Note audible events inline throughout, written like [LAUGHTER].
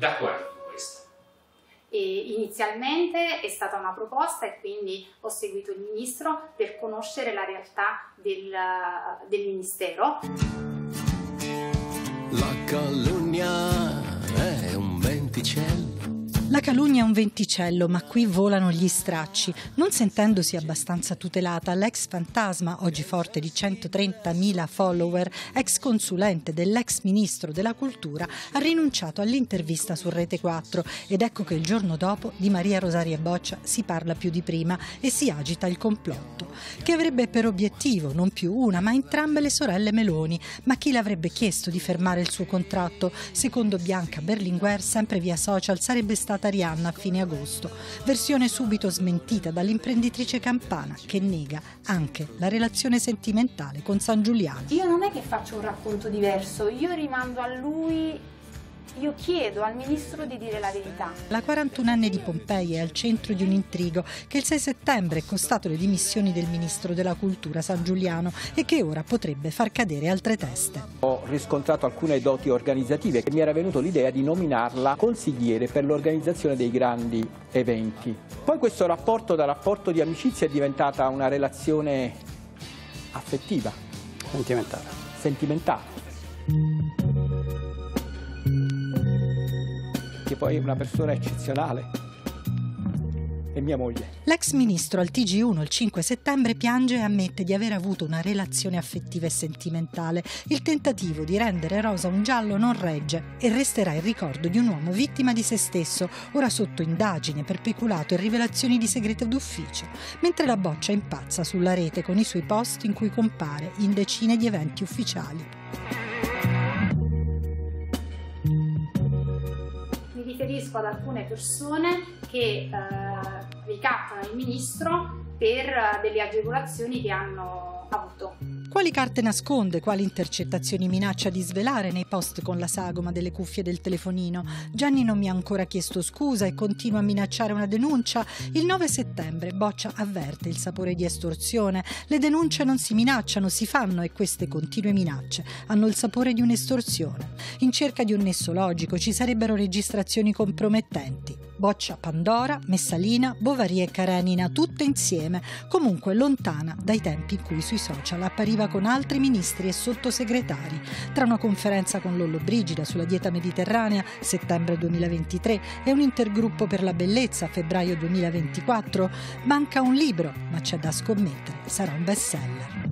Da quando questo? E inizialmente è stata una proposta e quindi ho seguito il ministro per conoscere la realtà del, del ministero. La calunnia la calunnia è un venticello, ma qui volano gli stracci. Non sentendosi abbastanza tutelata, l'ex fantasma, oggi forte di 130.000 follower, ex consulente dell'ex ministro della cultura, ha rinunciato all'intervista su Rete 4 ed ecco che il giorno dopo di Maria Rosaria Boccia si parla più di prima e si agita il complotto, che avrebbe per obiettivo non più una ma entrambe le sorelle Meloni. Ma chi l'avrebbe chiesto di fermare il suo contratto? Secondo Bianca Berlinguer, sempre via social, sarebbe stata Arianna a fine agosto, versione subito smentita dall'imprenditrice campana che nega anche la relazione sentimentale con San Giuliano. Io non è che faccio un racconto diverso, io rimando a lui io chiedo al ministro di dire la verità. La 41enne di Pompei è al centro di un intrigo che il 6 settembre è costato le dimissioni del ministro della cultura San Giuliano e che ora potrebbe far cadere altre teste. Ho riscontrato alcune doti organizzative e mi era venuto l'idea di nominarla consigliere per l'organizzazione dei grandi eventi. Poi questo rapporto da rapporto di amicizia è diventata una relazione affettiva. Sentimentale. Sentimentale. perché poi è una persona eccezionale. E mia moglie. L'ex ministro al TG1 il 5 settembre piange e ammette di aver avuto una relazione affettiva e sentimentale. Il tentativo di rendere rosa un giallo non regge e resterà il ricordo di un uomo vittima di se stesso, ora sotto indagine per peculato e rivelazioni di segreto d'ufficio, mentre la boccia impazza sulla rete con i suoi post in cui compare in decine di eventi ufficiali. riferisco ad alcune persone che eh, ricattano il ministro per eh, delle agevolazioni che hanno avuto. Quali carte nasconde, quali intercettazioni minaccia di svelare nei post con la sagoma delle cuffie del telefonino? Gianni non mi ha ancora chiesto scusa e continua a minacciare una denuncia. Il 9 settembre Boccia avverte il sapore di estorsione. Le denunce non si minacciano, si fanno e queste continue minacce hanno il sapore di un'estorsione. In cerca di un nesso logico ci sarebbero registrazioni compromettenti. Boccia Pandora, Messalina, Bovary e Karenina tutte insieme, comunque lontana dai tempi in cui sui social appariva discutiva con altri ministri e sottosegretari. Tra una conferenza con Lollo Brigida sulla dieta mediterranea, settembre 2023, e un intergruppo per la bellezza, febbraio 2024, manca un libro, ma c'è da scommettere, sarà un best seller.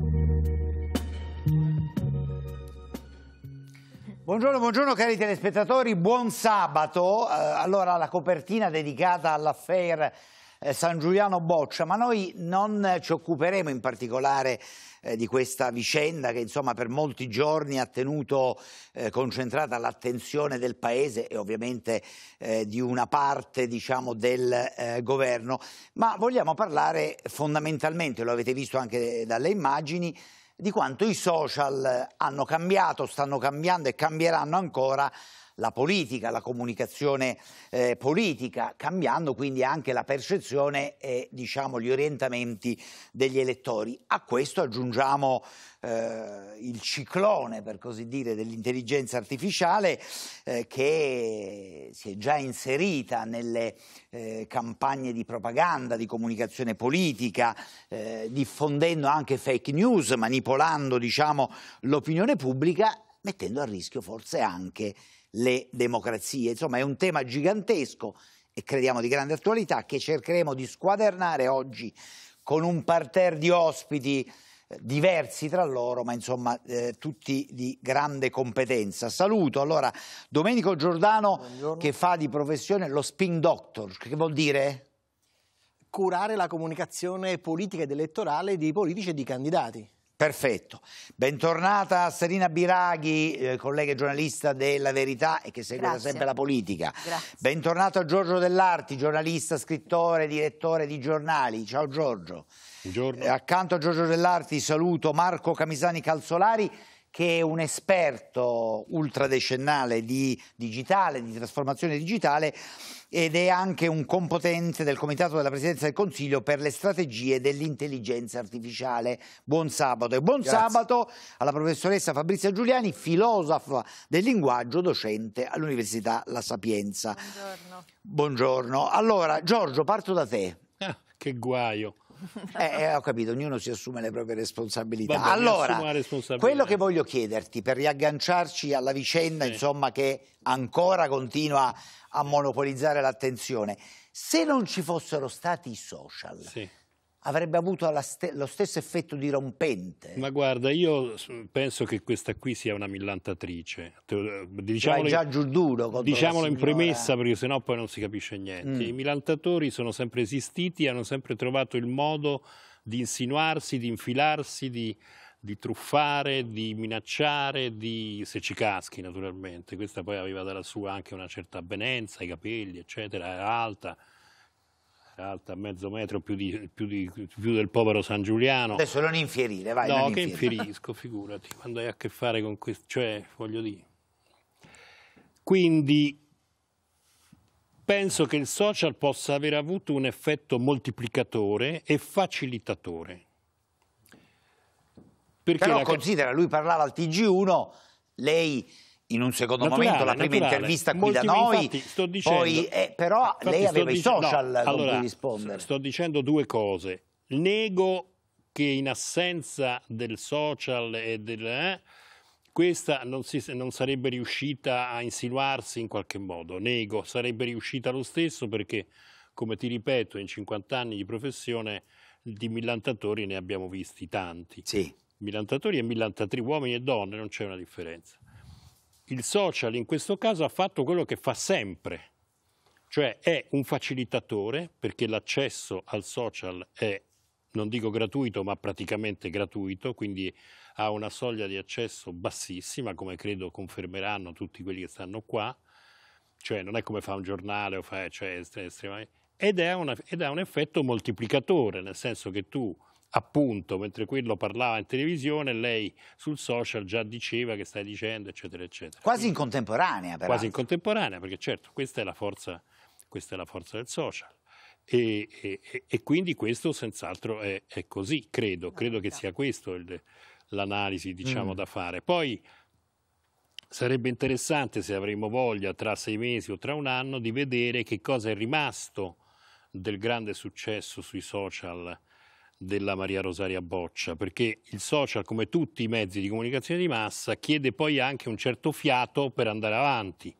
Buongiorno, buongiorno cari telespettatori, buon sabato. Eh, allora la copertina dedicata all'affair eh, San Giuliano Boccia, ma noi non ci occuperemo in particolare eh, di questa vicenda che insomma per molti giorni ha tenuto eh, concentrata l'attenzione del Paese e ovviamente eh, di una parte diciamo, del eh, governo, ma vogliamo parlare fondamentalmente, lo avete visto anche dalle immagini, di quanto i social eh, hanno cambiato, stanno cambiando e cambieranno ancora la politica, la comunicazione eh, politica, cambiando quindi anche la percezione e diciamo, gli orientamenti degli elettori. A questo aggiungiamo eh, il ciclone, per così dire, dell'intelligenza artificiale eh, che si è già inserita nelle eh, campagne di propaganda, di comunicazione politica, eh, diffondendo anche fake news, manipolando diciamo, l'opinione pubblica, mettendo a rischio forse anche le democrazie. Insomma, è un tema gigantesco e crediamo di grande attualità che cercheremo di squadernare oggi con un parterre di ospiti eh, diversi tra loro, ma insomma eh, tutti di grande competenza. Saluto allora Domenico Giordano Buongiorno. che fa di professione lo spin doctor, che vuol dire? Curare la comunicazione politica ed elettorale di politici e di candidati. Perfetto. Bentornata a Serena Biraghi, eh, collega giornalista della Verità e che segue da sempre la politica. Grazie. Bentornato a Giorgio Dell'Arti, giornalista, scrittore, direttore di giornali. Ciao Giorgio. Buongiorno. Eh, accanto a Giorgio Dell'Arti saluto Marco Camisani Calzolari che è un esperto ultradecennale di digitale, di trasformazione digitale ed è anche un competente del Comitato della Presidenza del Consiglio per le strategie dell'intelligenza artificiale. Buon sabato e buon Grazie. sabato alla professoressa Fabrizia Giuliani, filosofa del linguaggio, docente all'Università La Sapienza. Buongiorno. Buongiorno. Allora, Giorgio, parto da te. Ah, che guaio. Eh, eh, ho capito, ognuno si assume le proprie responsabilità. Vabbè, allora, responsabilità. quello che voglio chiederti per riagganciarci alla vicenda, sì. insomma, che ancora continua a monopolizzare l'attenzione, se non ci fossero stati i social, sì avrebbe avuto st lo stesso effetto dirompente. Ma guarda, io penso che questa qui sia una millantatrice. Eh, diciamolo, già giù duro diciamolo in premessa, perché sennò poi non si capisce niente. Mm. I millantatori sono sempre esistiti, hanno sempre trovato il modo di insinuarsi, di infilarsi, di, di truffare, di minacciare, di... se ci caschi naturalmente. Questa poi aveva dalla sua anche una certa avvenenza, i capelli, eccetera, era alta alta mezzo metro più, di, più, di, più, del povero San Giuliano. Adesso non infierire, vai. No, che infieri. infierisco, figurati, quando hai a che fare con questo, cioè, voglio dire. Quindi penso che il social possa aver avuto un effetto moltiplicatore e facilitatore. Perché Però considera, lui parlava al TG1, lei in un secondo naturale, momento la prima naturale. intervista qui Molti da noi, infatti, dicendo, poi, eh, però ah, infatti, lei aveva i social no, allora, cui rispondere. Sto dicendo due cose. Nego che in assenza del social e del... Eh, questa non, si, non, sarebbe riuscita a insinuarsi in qualche modo, nego, sarebbe riuscita lo stesso perché, come ti ripeto, in 50 anni di professione di millantatori ne abbiamo visti tanti. Sì. Millantatori e millantatrici, uomini e donne, non c'è una differenza il social in questo caso ha fatto quello che fa sempre, cioè è un facilitatore perché l'accesso al social è, non dico gratuito, ma praticamente gratuito, quindi ha una soglia di accesso bassissima, come credo confermeranno tutti quelli che stanno qua, cioè non è come fa un giornale o fa, cioè, estremamente, ed, ha un effetto moltiplicatore, nel senso che tu appunto, mentre quello parlava in televisione, lei sul social già diceva che stai dicendo, eccetera, eccetera. Quasi Quindi, in contemporanea, però. Quasi in contemporanea, perché certo, questa è la forza questa è la forza del social. E, e, e quindi questo senz'altro è, è, così, credo, credo che sia questo l'analisi diciamo, mm. da fare. Poi sarebbe interessante se avremo voglia tra sei mesi o tra un anno di vedere che cosa è rimasto del grande successo sui social della Maria Rosaria Boccia, perché il social, come tutti i mezzi di comunicazione di massa, chiede poi anche un certo fiato per andare avanti.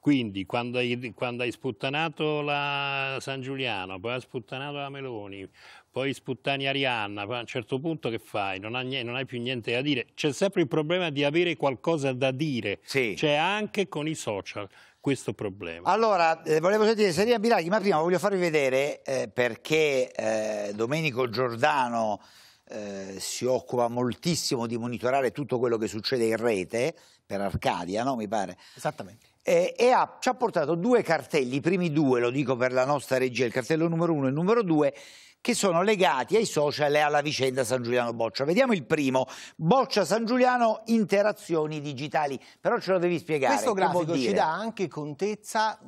Quindi quando hai, quando hai sputtanato la San Giuliano, poi hai sputtanato la Meloni, poi sputtani Arianna, poi a un certo punto che fai? Non, hai, non hai più niente da dire. C'è sempre il problema di avere qualcosa da dire, sì. c'è anche con i social questo problema. Allora, eh, volevo sentire Seria Biraghi, ma prima voglio farvi vedere eh, perché eh, Domenico Giordano eh, si occupa moltissimo di monitorare tutto quello che succede in rete, per Arcadia, no? mi pare. Esattamente. E, eh, e ha, ci ha portato due cartelli, i primi due, lo dico per la nostra regia, il cartello numero uno e il numero due, che sono legati ai social e alla vicenda San Giuliano Boccia. Vediamo il primo, Boccia San Giuliano interazioni digitali, però ce lo devi spiegare. Questo grafico ci dà anche contezza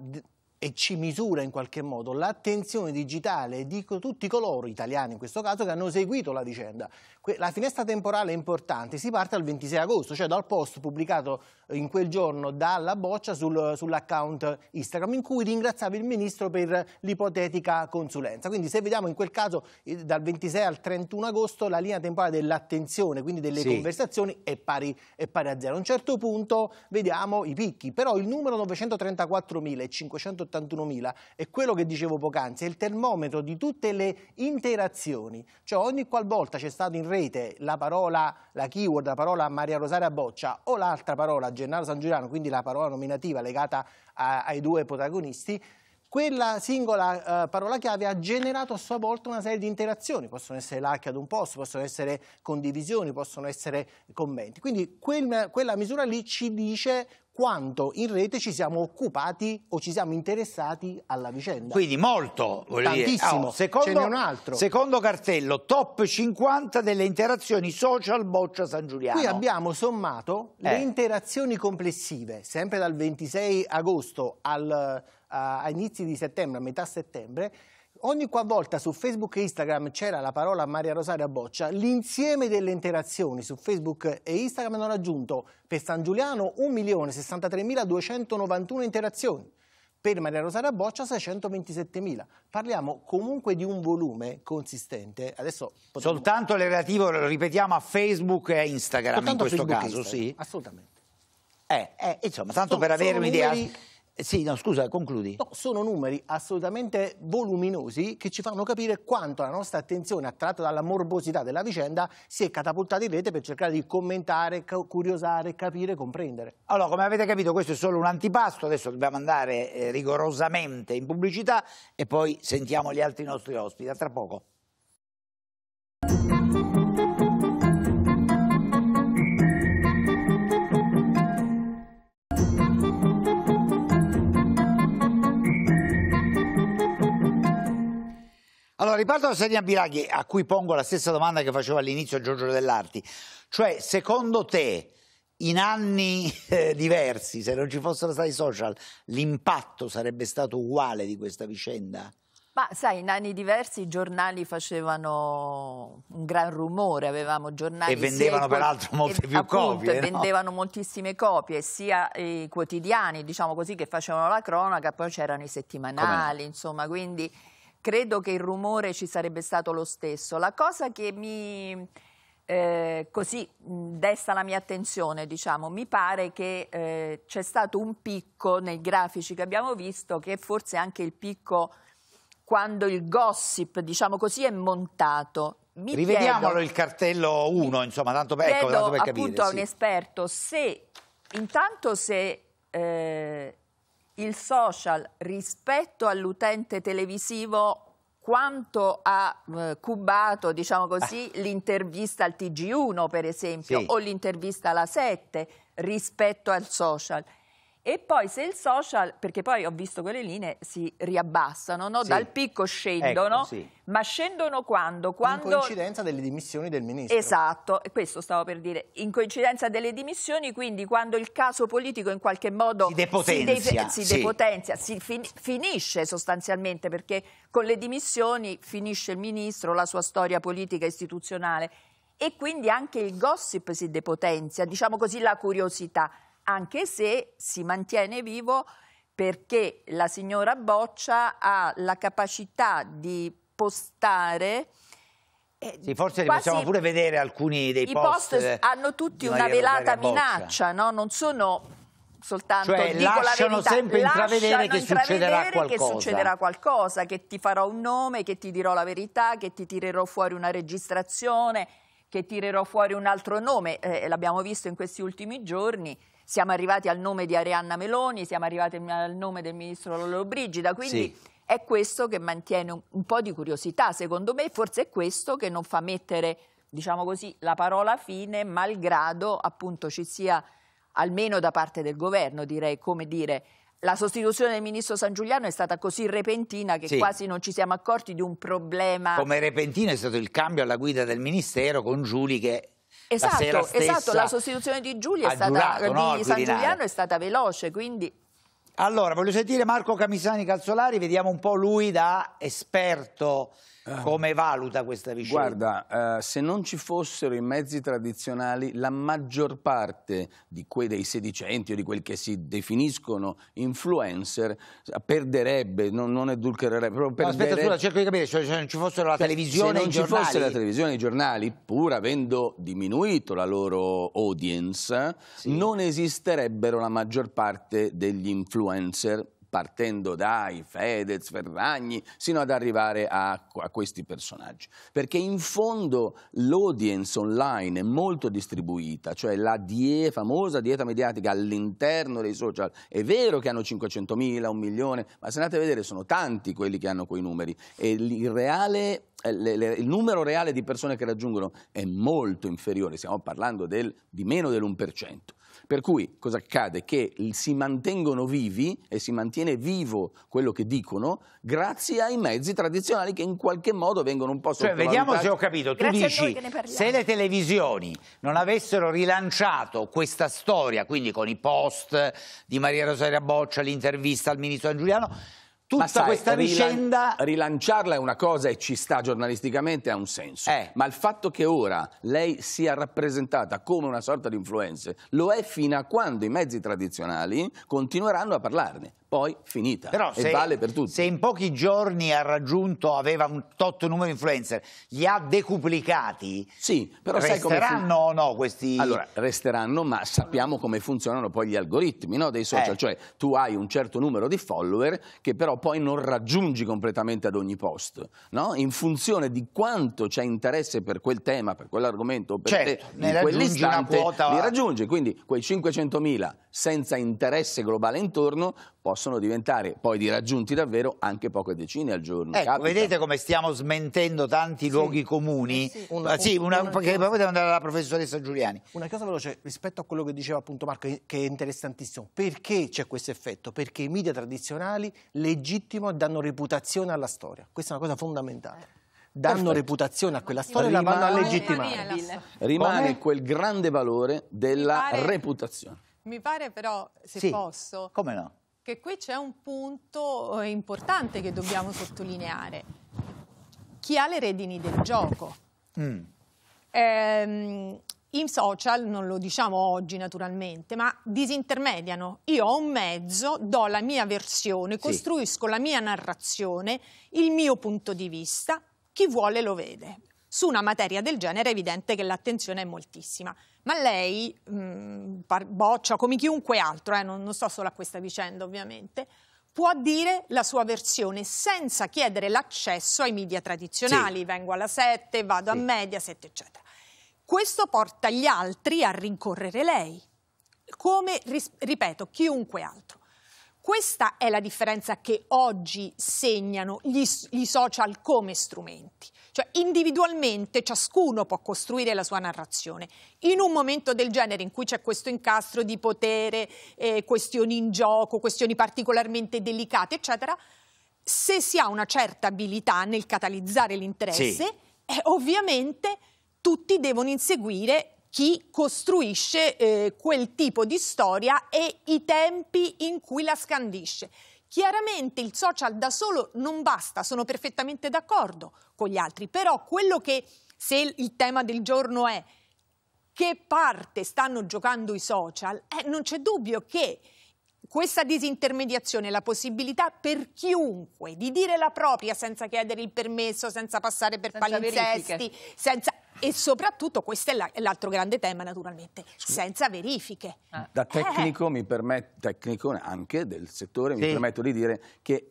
e ci misura in qualche modo l'attenzione digitale di tutti coloro, italiani in questo caso, che hanno seguito la vicenda. La finestra temporale è importante, si parte dal 26 agosto, cioè dal post pubblicato eh, in quel giorno dalla boccia sul, sull'account Instagram in cui ringraziava il Ministro per l'ipotetica consulenza. Quindi se vediamo in quel caso eh, dal 26 al 31 agosto la linea temporale dell'attenzione, quindi delle sì. conversazioni, è pari, è pari a zero. A un certo punto vediamo i picchi, però il numero 934.580 71.000 è quello che dicevo poc'anzi, è il termometro di tutte le interazioni. Cioè ogni qualvolta c'è stata in rete la parola, la keyword, la parola Maria Rosaria Boccia o l'altra parola Gennaro San Giuliano, quindi la parola nominativa legata a, ai due protagonisti, quella singola uh, parola chiave ha generato a sua volta una serie di interazioni, possono essere like ad un post, possono essere condivisioni, possono essere commenti. Quindi quel, quella misura lì ci dice quanto in rete ci siamo occupati o ci siamo interessati alla vicenda. Quindi molto, voglio Tantissimo. dire. Oh, secondo, ce n'è un altro. Secondo cartello, top 50 delle interazioni social Boccia San Giuliano. Qui abbiamo sommato eh. le interazioni complessive, sempre dal 26 agosto al, a, eh, a inizi di settembre, a metà settembre, ogni qualvolta su Facebook e Instagram c'era la parola Maria Rosaria Boccia, l'insieme delle interazioni su Facebook e Instagram hanno raggiunto per San Giuliano 1.063.291 interazioni, per Maria Rosaria Boccia 627.000. Parliamo comunque di un volume consistente. Adesso potremmo... Soltanto relativo, ripetiamo, a Facebook e a Instagram Soltanto in questo Facebook caso, sì? Assolutamente. Eh, eh, insomma, tanto sono, per avere un'idea... Numeri eh, sì, no, scusa, concludi. No, sono numeri assolutamente voluminosi che ci fanno capire quanto la nostra attenzione, attratta dalla morbosità della vicenda, si è catapultata in rete per cercare di commentare, curiosare, capire, comprendere. Allora, come avete capito, questo è solo un antipasto, adesso dobbiamo andare eh, rigorosamente in pubblicità e poi sentiamo gli altri nostri ospiti. A tra poco. Allora, riparto da Serena Biraghi, a cui pongo la stessa domanda che facevo all'inizio a Giorgio Dell'Arti. Cioè, secondo te, in anni eh, diversi, se non ci fossero stati social, l'impatto sarebbe stato uguale di questa vicenda? Ma sai, in anni diversi i giornali facevano un gran rumore, avevamo giornali... E vendevano peraltro molte e, più appunto, copie. No? vendevano moltissime copie, sia i quotidiani, diciamo così, che facevano la cronaca, poi c'erano i settimanali, Come? insomma, quindi credo che il rumore ci sarebbe stato lo stesso. La cosa che mi eh, così desta la mia attenzione, diciamo, mi pare che eh, c'è stato un picco nei grafici che abbiamo visto, che è forse anche il picco quando il gossip, diciamo così, è montato. Mi Rivediamolo chiedo, il cartello 1, insomma, tanto per, ecco, tanto per capire. appunto sì. a un esperto se, intanto se eh, il social rispetto all'utente televisivo quanto ha eh, cubato, diciamo così, ah. l'intervista al TG1, per esempio, sì. o l'intervista alla 7 rispetto al social. E poi se il social, perché poi ho visto quelle linee si riabbassano, no? sì. dal picco scendono, ecco, sì. ma scendono quando? quando? In coincidenza delle dimissioni del ministro. Esatto, questo stavo per dire, in coincidenza delle dimissioni, quindi quando il caso politico in qualche modo si depotenzia, si, de si, depotenzia, sì. si fin finisce sostanzialmente, perché con le dimissioni finisce il ministro, la sua storia politica istituzionale e quindi anche il gossip si depotenzia, diciamo così la curiosità anche se si mantiene vivo perché la signora Boccia ha la capacità di postare eh, sì, forse possiamo pure vedere alcuni dei post. I post hanno tutti una velata minaccia, no? non sono soltanto cioè, lasciano la verità, sempre intravedere, che, intravedere succederà che succederà qualcosa, che ti farò un nome, che ti dirò la verità, che ti tirerò fuori una registrazione, che tirerò fuori un altro nome, eh, l'abbiamo visto in questi ultimi giorni siamo arrivati al nome di Arianna Meloni, siamo arrivati al nome del ministro Lollobrigida, quindi sì. è questo che mantiene un, un po' di curiosità, secondo me, forse è questo che non fa mettere, diciamo così, la parola fine, malgrado appunto ci sia almeno da parte del governo, direi, come dire, la sostituzione del ministro San Giuliano è stata così repentina che sì. quasi non ci siamo accorti di un problema. Come repentino è stato il cambio alla guida del ministero con Giuli che Esatto, esatto, la esatto, la sostituzione di, Giulia è stata, giurato, no? di San Giuliano è stata veloce, quindi... Allora, voglio sentire Marco Camisani Calzolari, vediamo un po' lui da esperto eh. Come valuta questa vicenda? Guarda, eh, se non ci fossero i mezzi tradizionali, la maggior parte di quei dei sedicenti o di quelli che si definiscono influencer eh, perderebbe, non, non edulchererebbe. No, Aspetta, scusa, cerco di capire, cioè, se non ci fossero la televisione e i giornali... Se non ci fosse la televisione e i giornali, pur avendo diminuito la loro audience, sì. non esisterebbero la maggior parte degli influencer partendo dai Fedez, Ferragni, sino ad arrivare a, a questi personaggi. Perché in fondo l'audience online è molto distribuita, cioè la die, famosa dieta mediatica all'interno dei social. È vero che hanno 500.000, un milione, ma se andate a vedere sono tanti quelli che hanno quei numeri e il reale eh, il numero reale di persone che raggiungono è molto inferiore, stiamo parlando del, di meno dell'1%. Per cui cosa accade? Che si mantengono vivi e si mantiene vivo quello che dicono grazie ai mezzi tradizionali che in qualche modo vengono un po' sottovalutati. Cioè, vediamo se ho capito. Tu grazie dici, se le televisioni non avessero rilanciato questa storia, quindi con i post di Maria Rosaria Boccia, l'intervista al ministro Giuliano, Tutta sai, questa vicenda... Rilan rilanciarla è una cosa e ci sta giornalisticamente, ha un senso. Eh. Ma il fatto che ora lei sia rappresentata come una sorta di influencer, lo è fino a quando i mezzi tradizionali continueranno a parlarne poi finita. Però e se, vale per tutti. Se in pochi giorni ha raggiunto, aveva un tot numero di influencer, li ha decuplicati, sì, però resteranno o no questi... Allora, resteranno, ma sappiamo come funzionano poi gli algoritmi no, dei social, eh. cioè tu hai un certo numero di follower che però poi non raggiungi completamente ad ogni post, no? in funzione di quanto c'è interesse per quel tema, per quell'argomento, per certo, te, in quell'istante, li raggiungi, quindi quei 500.000 senza interesse globale intorno possono diventare poi di raggiunti davvero anche poche decine al giorno. Ecco, vedete come stiamo smentendo tanti sì. luoghi comuni? Sì, una, ah, sì, una, una, perché poi devo andare alla professoressa Giuliani. Una cosa veloce rispetto a quello che diceva appunto Marco, eh, che è interessantissimo. Perché c'è questo effetto? Perché i media tradizionali legittimano e danno reputazione alla storia. Questa è una cosa fondamentale. Eh danno Perfetto. reputazione a quella storia e la vanno a legittimare. Rimane quel grande valore della reputazione. Mi pare però, se sì. posso, no? che qui c'è un punto eh, importante che dobbiamo sottolineare. Chi ha le redini del gioco? Mm. Ehm, in social, non lo diciamo oggi naturalmente, ma disintermediano. Io ho un mezzo, do la mia versione, sì. costruisco la mia narrazione, il mio punto di vista, chi vuole lo vede su una materia del genere è evidente che l'attenzione è moltissima. Ma lei mh, mm, boccia come chiunque altro, eh, non, non sto solo a questa vicenda ovviamente, può dire la sua versione senza chiedere l'accesso ai media tradizionali, sì. vengo alla 7, vado sì. a Mediaset, eccetera. Questo porta gli altri a rincorrere lei, come, ripeto, chiunque altro. Questa è la differenza che oggi segnano gli, gli social come strumenti. Cioè individualmente ciascuno può costruire la sua narrazione. In un momento del genere in cui c'è questo incastro di potere, eh, questioni in gioco, questioni particolarmente delicate, eccetera, se si ha una certa abilità nel catalizzare l'interesse, sì. Eh, ovviamente tutti devono inseguire chi costruisce eh, quel tipo di storia e i tempi in cui la scandisce. Chiaramente il social da solo non basta, sono perfettamente d'accordo con gli altri, però quello che, se il tema del giorno è che parte stanno giocando i social, eh, non c'è dubbio che questa disintermediazione, la possibilità per chiunque di dire la propria senza chiedere il permesso, senza passare per senza palinsesti, verifiche. senza e soprattutto, questo è l'altro grande tema naturalmente, Scusa. senza verifiche. Ah. Da eh. tecnico, eh. permet, tecnico anche del settore, sì. mi permetto di dire che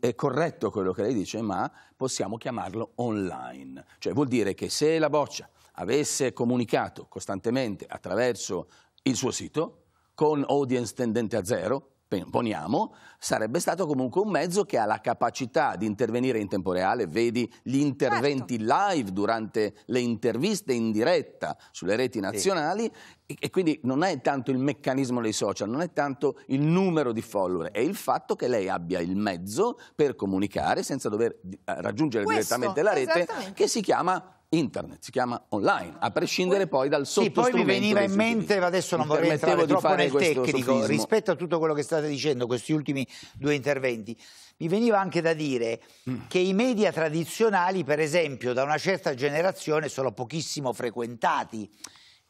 è corretto quello che lei dice, ma possiamo chiamarlo online. Cioè vuol dire che se la boccia avesse comunicato costantemente attraverso il suo sito, con audience tendente a zero, poniamo, sarebbe stato comunque un mezzo che ha la capacità di intervenire in tempo reale, vedi gli interventi certo. live durante le interviste in diretta sulle reti nazionali sì. e, quindi non è tanto il meccanismo dei social, non è tanto il numero di follower, è il fatto che lei abbia il mezzo per comunicare senza dover eh, raggiungere Questo, direttamente la rete che si chiama internet, si chiama online, a prescindere poi dal sottostrumento. Sì, poi mi veniva in mente, adesso non vorrei entrare troppo fare nel tecnico, sofismo. rispetto a tutto quello che state dicendo, questi ultimi due interventi, mi veniva anche da dire mm. che i media tradizionali, per esempio, da una certa generazione sono pochissimo frequentati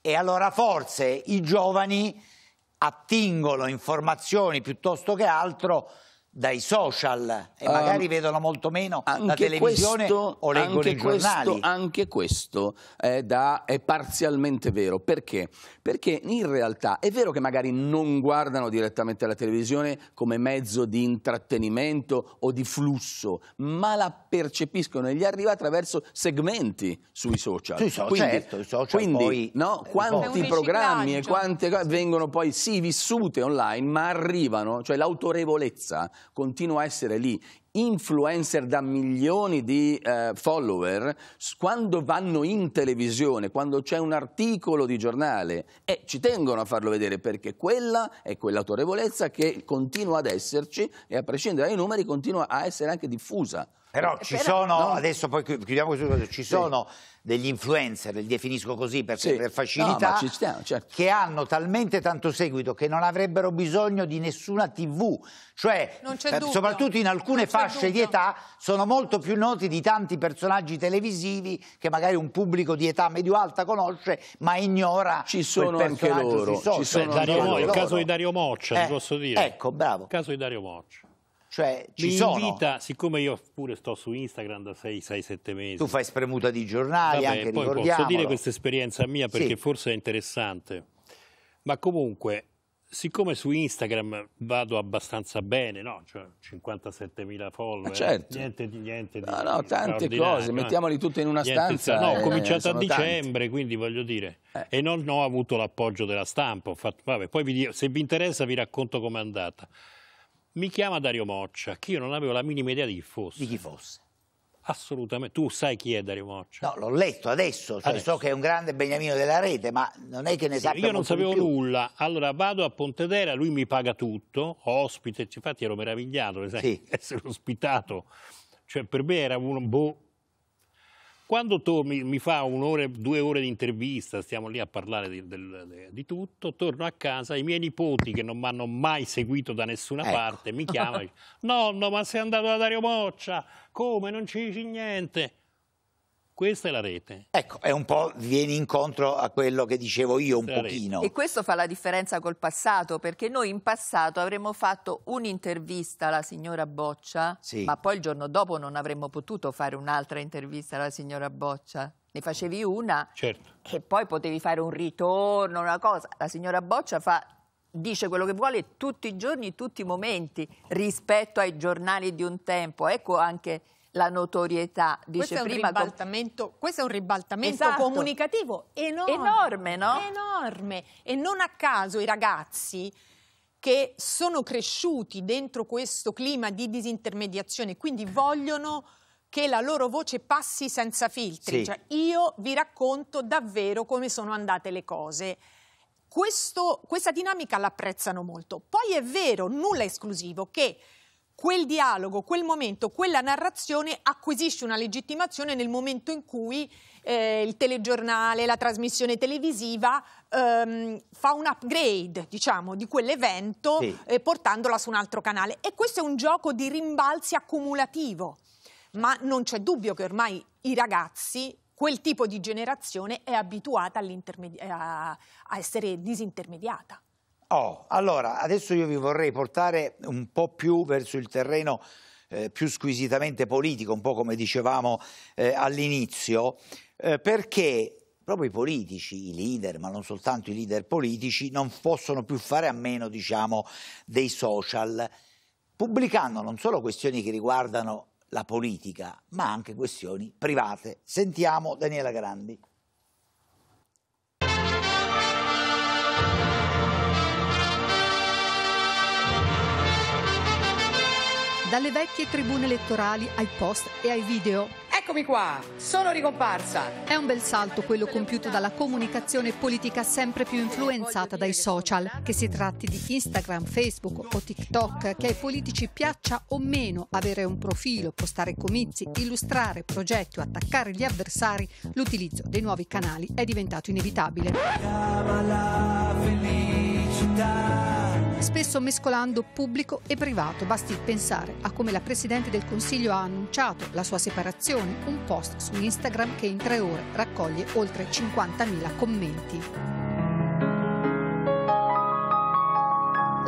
e allora forse i giovani attingono informazioni piuttosto che altro dai social e ehm, magari uh, vedono molto meno la televisione questo, o leggono anche i giornali. anche questo è, da, è, parzialmente vero. Perché? Perché in realtà è vero che magari non guardano direttamente la televisione come mezzo di intrattenimento o di flusso, ma la percepiscono e gli arriva attraverso segmenti sui social. Sui social, quindi, certo, social quindi no, quanti programmi e quante cose vengono poi sì vissute online, ma arrivano, cioè l'autorevolezza continua a essere lì, influencer da milioni di eh, follower, quando vanno in televisione, quando c'è un articolo di giornale e eh, ci tengono a farlo vedere perché quella è quell'autorevolezza che continua ad esserci e a prescindere dai numeri continua a essere anche diffusa però eh, ci però, sono, no. adesso poi chiudiamo questo, ci sono degli influencer, li definisco così per, sì. per facilità, no, stiamo, certo. che hanno talmente tanto seguito che non avrebbero bisogno di nessuna tv, cioè eh, soprattutto in alcune fasce dubbio. di età sono molto più noti di tanti personaggi televisivi che magari un pubblico di età medio-alta conosce ma ignora ci sono anche loro, ci sono Dario, anche loro. il caso di Dario Moccia, eh, ti posso dire. Ecco, bravo. Il caso di Dario Moccia. Cioè, ci Mi sono. invita, siccome io pure sto su Instagram da 6-7 mesi. Tu fai spremuta di giornali, Vabbè, anche poi Posso dire questa esperienza mia perché sì. forse è interessante. Ma comunque, siccome su Instagram vado abbastanza bene, no? cioè 57.000 follower, eh, certo. niente di niente. no, no, tante cose, eh. mettiamoli tutte in una niente, stanza. Eh, no, ho eh, cominciato a dicembre, tanti. quindi voglio dire, eh. e non, non ho avuto l'appoggio della stampa. Fatto, vabbè, poi vi, se vi interessa vi racconto com'è andata mi chiama Dario Moccia, che io non avevo la minima idea di chi fosse. Di chi fosse? Assolutamente. Tu sai chi è Dario Moccia? No, l'ho letto adesso, cioè adesso. so che è un grande beniamino della rete, ma non è che ne sì, sappia Io non sapevo nulla. Allora vado a Pontedera, lui mi paga tutto, ospite, infatti ero meravigliato, sai, sì. [LAUGHS] essere ospitato. Cioè per me era uno boh, quando torno, mi fa un'ora, due ore di intervista, stiamo lì a parlare di, del, di, tutto, torno a casa, i miei nipoti che non mi hanno mai seguito da nessuna ecco. parte mi [LAUGHS] chiamano, e dicono, nonno ma sei andato da Dario Moccia, come non ci dici niente? Questa è la rete. Ecco, è un po' vieni incontro a quello che dicevo io un pochino. Rete. E questo fa la differenza col passato, perché noi in passato avremmo fatto un'intervista alla signora Boccia, sì. ma poi il giorno dopo non avremmo potuto fare un'altra intervista alla signora Boccia. Ne facevi una certo. e poi potevi fare un ritorno, una cosa. La signora Boccia fa dice quello che vuole tutti i giorni, tutti i momenti, rispetto ai giornali di un tempo. Ecco anche la notorietà. Dice questo è un ribaltamento, questo è un ribaltamento esatto. comunicativo enorme, enorme, no? enorme. E non a caso i ragazzi che sono cresciuti dentro questo clima di disintermediazione, quindi vogliono che la loro voce passi senza filtri. Sì. Cioè, io vi racconto davvero come sono andate le cose. Questo, questa dinamica l'apprezzano molto. Poi è vero, nulla esclusivo, che quel dialogo, quel momento, quella narrazione acquisisce una legittimazione nel momento in cui eh, il telegiornale, la trasmissione televisiva ehm, fa un upgrade, diciamo, di quell'evento sì. eh, portandola su un altro canale. E questo è un gioco di rimbalzi accumulativo. Ma non c'è dubbio che ormai i ragazzi quel tipo di generazione è abituata a, a essere disintermediata. Oh, allora, adesso io vi vorrei portare un po' più verso il terreno eh, più squisitamente politico, un po' come dicevamo eh, all'inizio, eh, perché proprio i politici, i leader, ma non soltanto i leader politici, non possono più fare a meno, diciamo, dei social, pubblicando non solo questioni che riguardano la politica, ma anche questioni private. Sentiamo Daniela Grandi. dalle vecchie tribune elettorali ai post e ai video. Eccomi qua, sono ricomparsa. È un bel salto quello compiuto dalla comunicazione politica sempre più influenzata dai social, che si tratti di Instagram, Facebook o TikTok, che ai politici piaccia o meno avere un profilo, postare comizi, illustrare progetti o attaccare gli avversari, l'utilizzo dei nuovi canali è diventato inevitabile. Chiama la felicità spesso mescolando pubblico e privato. Basti pensare a come la Presidente del Consiglio ha annunciato la sua separazione, un post su Instagram che in tre ore raccoglie oltre 50.000 commenti.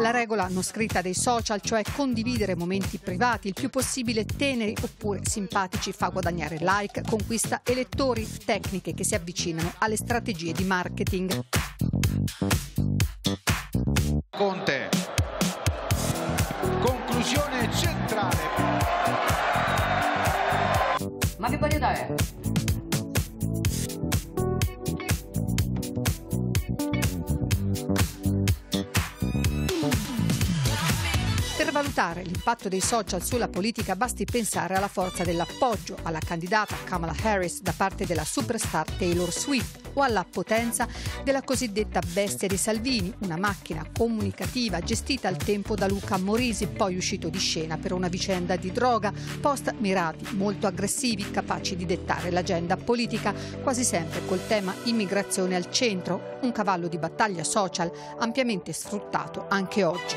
La regola non scritta dei social, cioè condividere momenti privati il più possibile teneri oppure simpatici, fa guadagnare like, conquista elettori, tecniche che si avvicinano alle strategie di marketing. Conte. Conclusione centrale. Ma che varietà è? valutare l'impatto dei social sulla politica basti pensare alla forza dell'appoggio alla candidata Kamala Harris da parte della superstar Taylor Swift o alla potenza della cosiddetta bestia di Salvini, una macchina comunicativa gestita al tempo da Luca Morisi, poi uscito di scena per una vicenda di droga, post mirati, molto aggressivi, capaci di dettare l'agenda politica, quasi sempre col tema immigrazione al centro, un cavallo di battaglia social ampiamente sfruttato anche oggi.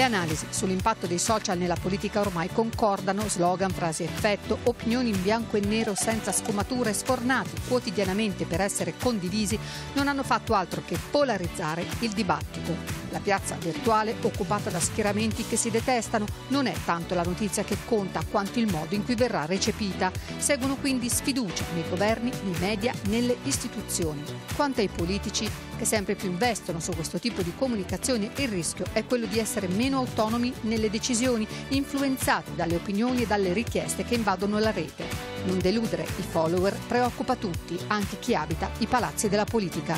Le analisi sull'impatto dei social nella politica ormai concordano, slogan, frasi effetto, opinioni in bianco e nero senza sfumature sfornati quotidianamente per essere condivisi non hanno fatto altro che polarizzare il dibattito. La piazza virtuale, occupata da schieramenti che si detestano, non è tanto la notizia che conta quanto il modo in cui verrà recepita. Seguono quindi sfiducia nei governi, nei media, nelle istituzioni. Quanto ai politici, che sempre più investono su questo tipo di comunicazione, il rischio è quello di essere meno autonomi nelle decisioni, influenzati dalle opinioni e dalle richieste che invadono la rete. Non deludere i follower preoccupa tutti, anche chi abita i palazzi della politica.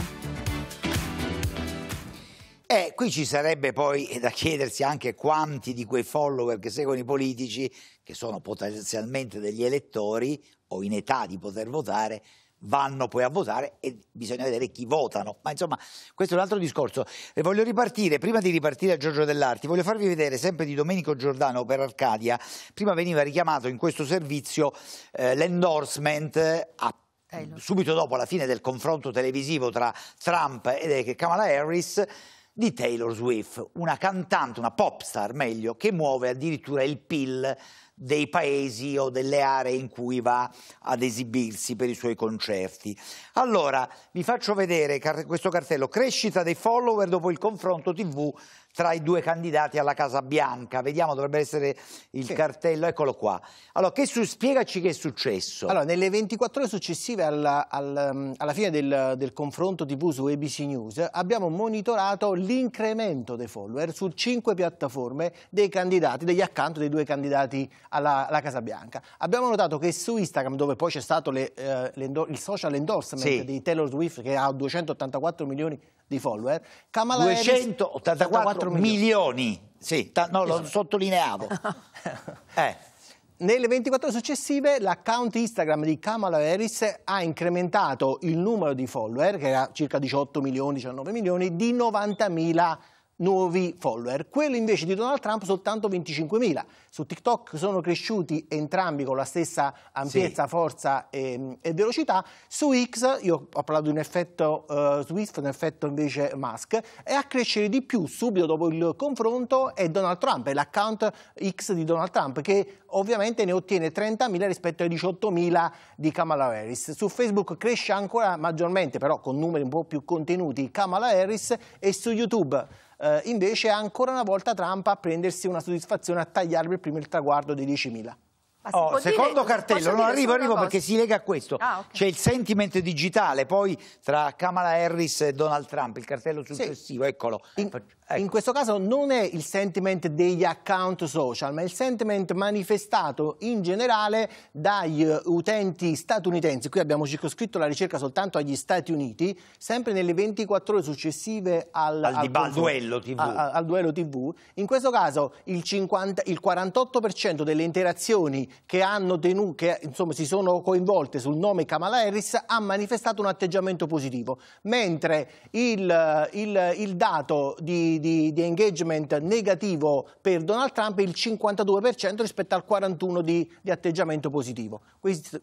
Eh, qui ci sarebbe poi da chiedersi anche quanti di quei follower che seguono i politici, che sono potenzialmente degli elettori o in età di poter votare, vanno poi a votare e bisogna vedere chi votano. Ma insomma, questo è un altro discorso. E voglio ripartire, prima di ripartire a Giorgio Dell'Arti, voglio farvi vedere sempre di Domenico Giordano per Arcadia. Prima veniva richiamato in questo servizio eh, l'endorsement eh, a eh, subito dopo la fine del confronto televisivo tra Trump eh, e Kamala Harris di Taylor Swift, una cantante, una pop star meglio, che muove addirittura il PIL dei paesi o delle aree in cui va ad esibirsi per i suoi concerti. Allora, vi faccio vedere questo cartello, crescita dei follower dopo il confronto TV tra i due candidati alla Casa Bianca. Vediamo, dovrebbe essere il sì. cartello, eccolo qua. Allora, che su, spiegaci che è successo. Allora, nelle 24 ore successive alla, alla, alla fine del, del, confronto TV su ABC News abbiamo monitorato l'incremento dei follower su cinque piattaforme dei candidati, degli accanto dei due candidati alla, alla Casa Bianca. Abbiamo notato che su Instagram, dove poi c'è stato le, eh, il social endorsement sì. di Taylor Swift che ha 284 milioni di follower, Kamala 284 Harris, milioni. milioni. Sì, ta- no, lo esatto. sottolineavo. [LAUGHS] eh. Nelle 24 ore successive l'account Instagram di Kamala Harris ha incrementato il numero di follower, che era circa 18 milioni, 19 milioni, di 90 mila nuovi follower, quello invece di Donald Trump soltanto 25.000. Su TikTok sono cresciuti entrambi con la stessa ampiezza, sì. forza e, ehm, e, velocità, su X, io ho parlato di un effetto uh, eh, Swift, un effetto invece Musk, e a crescere di più subito dopo il confronto è Donald Trump, è l'account X di Donald Trump, che ovviamente ne ottiene 30.000 rispetto ai 18.000 di Kamala Harris. Su Facebook cresce ancora maggiormente, però con numeri un po' più contenuti, Kamala Harris, e su YouTube eh, invece ancora una volta Trump a prendersi una soddisfazione a tagliare per primo il traguardo dei 10.000. Oh, secondo dire, cartello, non arrivo, arrivo perché si lega a questo. Ah, okay. C'è il sentiment digitale, poi tra Kamala Harris e Donald Trump, il cartello successivo, sì. eccolo. In... Ecco. In questo caso non è il sentiment degli account social, ma il sentiment manifestato in generale dagli utenti statunitensi. Qui abbiamo circoscritto la ricerca soltanto agli Stati Uniti, sempre nelle 24 ore successive al, al, al, al duello, TV. al duello TV. In questo caso il, 50, il 48% delle interazioni che, tenu, che insomma, si sono coinvolte sul nome Kamala Harris ha manifestato un atteggiamento positivo, mentre il, il, il dato di di, di engagement negativo per Donald Trump e il 52% rispetto al 41% di, di atteggiamento positivo. Questo,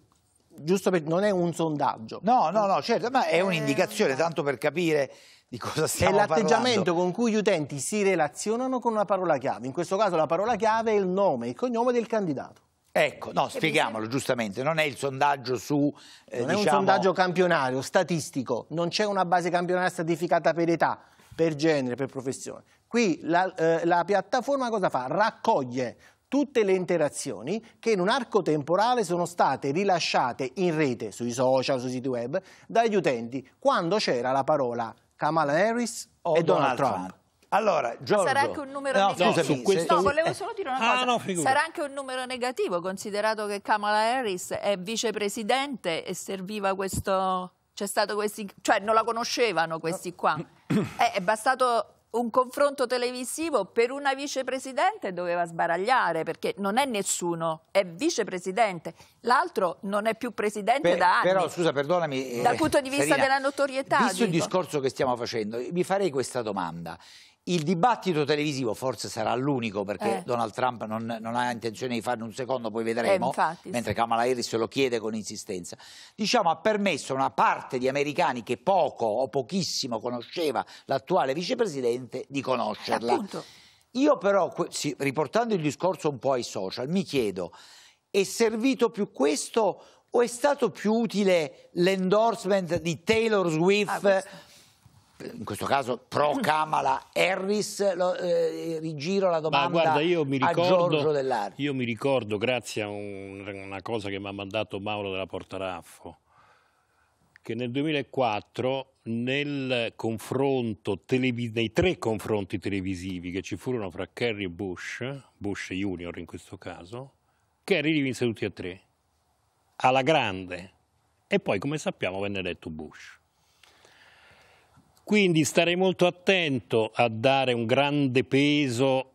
giusto per, non è un sondaggio. No, no, no, certo, ma è eh, un'indicazione, tanto per capire di cosa stiamo parlando. È l'atteggiamento con cui gli utenti si relazionano con una parola chiave. In questo caso la parola chiave è il nome e il cognome del candidato. Ecco, no, spieghiamolo giustamente, non è il sondaggio su... Eh, non diciamo... è un diciamo sondaggio campionario, statistico, non c'è una base campionaria stratificata per età, per genere, per professione. Qui la, eh, la piattaforma cosa fa? Raccoglie tutte le interazioni che in un arco temporale sono state rilasciate in rete, sui social, sui siti web, dagli utenti, quando c'era la parola Kamala Harris o e Donald, Donald Trump. Trump. Allora, Giorgio... Sarà anche un numero no, negativo. Scusa, su questo... No, volevo solo dire una ah, cosa. Ah, no, Sarà anche un numero negativo, considerato che Kamala Harris è vicepresidente e serviva questo c'è stato questi, cioè non la conoscevano questi qua. Eh, è bastato un confronto televisivo per una vicepresidente doveva sbaragliare perché non è nessuno, è vicepresidente. L'altro non è più presidente per, da anni. Però scusa, perdonami. Dal eh, punto di vista Serena, della notorietà. Visto dico. il discorso che stiamo facendo, vi farei questa domanda. Il dibattito televisivo forse sarà l'unico perché eh. Donald Trump non, non, ha intenzione di farne un secondo, poi vedremo, eh, infatti, mentre sì. Kamala Harris lo chiede con insistenza. Diciamo ha permesso a una parte di americani che poco o pochissimo conosceva l'attuale vicepresidente di conoscerla. Appunto. Io però, riportando il discorso un po' ai social, mi chiedo, è servito più questo o è stato più utile l'endorsement di Taylor Swift? Ah, in questo caso pro mm. Kamala Harris, lo, eh, rigiro la domanda Ma guarda, io mi ricordo, Io mi ricordo, grazie a un, una cosa che mi ha mandato Mauro della Portaraffo, che nel 2004 nel confronto nei tre confronti televisivi che ci furono fra Kerry e Bush, Bush Junior in questo caso, Kerry li vinse tutti e tre, alla grande. E poi, come sappiamo, venne eletto Bush. Quindi starei molto attento a dare un grande peso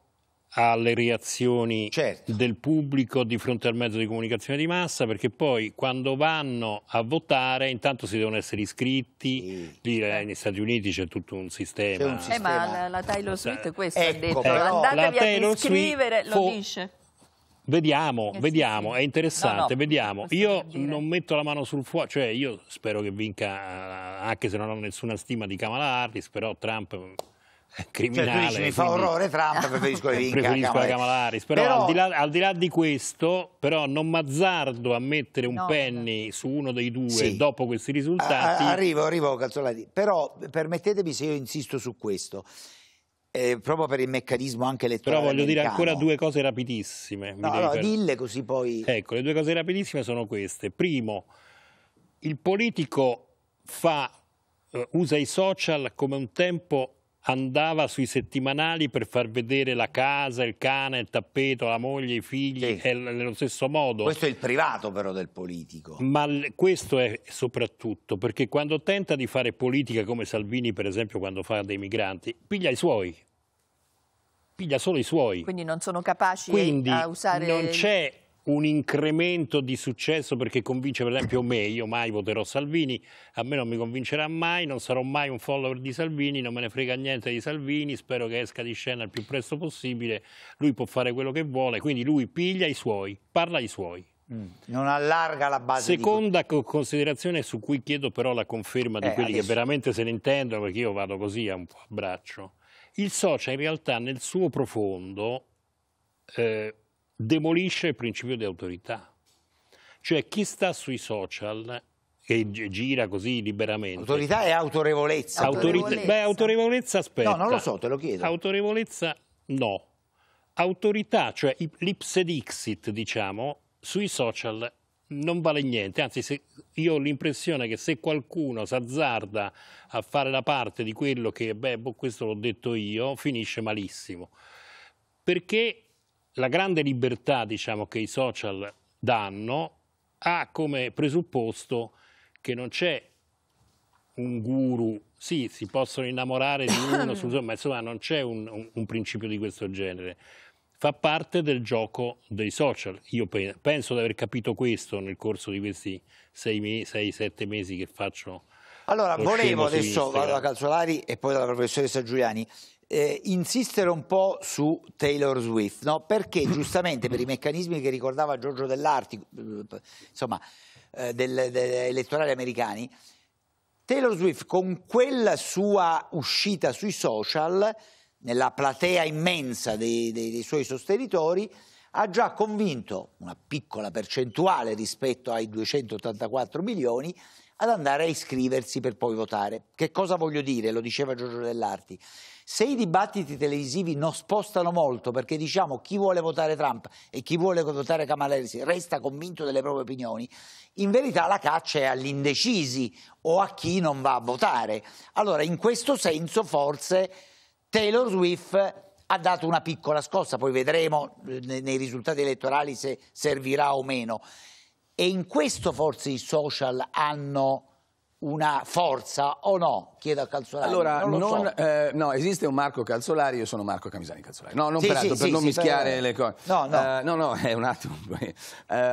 alle reazioni certo. del pubblico di fronte al mezzo di comunicazione di massa perché poi quando vanno a votare intanto si devono essere iscritti sì. lì certo. eh, negli Stati Uniti c'è tutto un sistema, un sistema. Eh, ma la, la Taylor Swift questo ecco, ha detto però, andatevi a iscrivere lo dice Vediamo, eh, vediamo, sì, sì. è interessante, no, no, vediamo. Io reagire. non metto la mano sul fuoco, cioè io spero che vinca, anche se non ho nessuna stima di Kamala Harris, però Trump è criminale. Cioè, mi fa orrore Trump, preferisco che vinca preferisco Kamala, Kamala Harris. Però, però... Al, di là, al, di là, di questo, però non m'azzardo a mettere un no, penny su uno dei due sì. dopo questi risultati. A, arrivo, arrivo, Calzolati. Però permettetemi se io insisto su questo eh, proprio per il meccanismo anche elettorale. Però voglio americano. dire ancora due cose rapidissime. No, allora, per... dille così poi. Ecco, le due cose rapidissime sono queste. Primo, il politico fa, eh, usa i social come un tempo andava sui settimanali per far vedere la casa, il cane, il tappeto, la moglie, i figli, sì. nello stesso modo. Questo è il privato però del politico. Ma questo è soprattutto perché quando tenta di fare politica come Salvini per esempio quando fa dei migranti, piglia i suoi, piglia solo i suoi. Quindi non sono capaci eh, Quindi a usare... non c'è un incremento di successo perché convince per esempio me, io mai voterò Salvini, a me non mi convincerà mai, non sarò mai un follower di Salvini, non me ne frega niente di Salvini, spero che esca di scena il più presto possibile, lui può fare quello che vuole, quindi lui piglia i suoi, parla i suoi. Mm. Non allarga la base. Seconda di... considerazione su cui chiedo però la conferma eh, di quelli adesso... che veramente se ne intendono, perché io vado così a un po' a braccio il socia in realtà nel suo profondo eh, demolisce il principio di autorità. Cioè chi sta sui social che gira così liberamente. Autorità e autorevolezza. autorevolezza. Autorita beh, autorevolezza aspetta. No, non lo so, te lo chiedo. Autorevolezza no. Autorità, cioè l'ipse dixit, diciamo, sui social non vale niente, anzi se, io ho l'impressione che se qualcuno si azzarda a fare la parte di quello che, beh, boh, questo l'ho detto io, finisce malissimo. Perché la grande libertà diciamo, che i social danno ha come presupposto che non c'è un guru, sì, si possono innamorare di uno, [COUGHS] ma insomma non c'è un, un, un principio di questo genere fa parte del gioco dei social. Io penso di aver capito questo nel corso di questi 6-7 mesi che faccio. Allora, volevo adesso, vado da Calzolari e poi dalla professoressa Giuliani, eh, insistere un po' su Taylor Swift, no? perché [CLEARS THROAT] giustamente per i meccanismi che ricordava Giorgio Dell'Arti, eh, insomma, eh, del, degli elettorali americani, Taylor Swift con quella sua uscita sui social nella platea immensa dei, dei, dei suoi sostenitori, ha già convinto una piccola percentuale rispetto ai 284 milioni ad andare a iscriversi per poi votare. Che cosa voglio dire? Lo diceva Giorgio Dell'Arti. Se i dibattiti televisivi non spostano molto, perché diciamo chi vuole votare Trump e chi vuole votare Kamala Harris resta convinto delle proprie opinioni, in verità la caccia è agli indecisi o a chi non va a votare. Allora, in questo senso, forse Taylor Swift ha dato una piccola scossa, poi vedremo eh, nei risultati elettorali se servirà o meno. E in questo forse i social hanno una forza o no? Chiedo a Calzolari. Allora, non non, so. eh, no, esiste un Marco Calzolari, io sono Marco Camisani Calzolari. No, non sì, per, sì, altro, per sì, non mischiare però... le cose. No, no. Eh, no, no, [LAUGHS] è un attimo. Eh,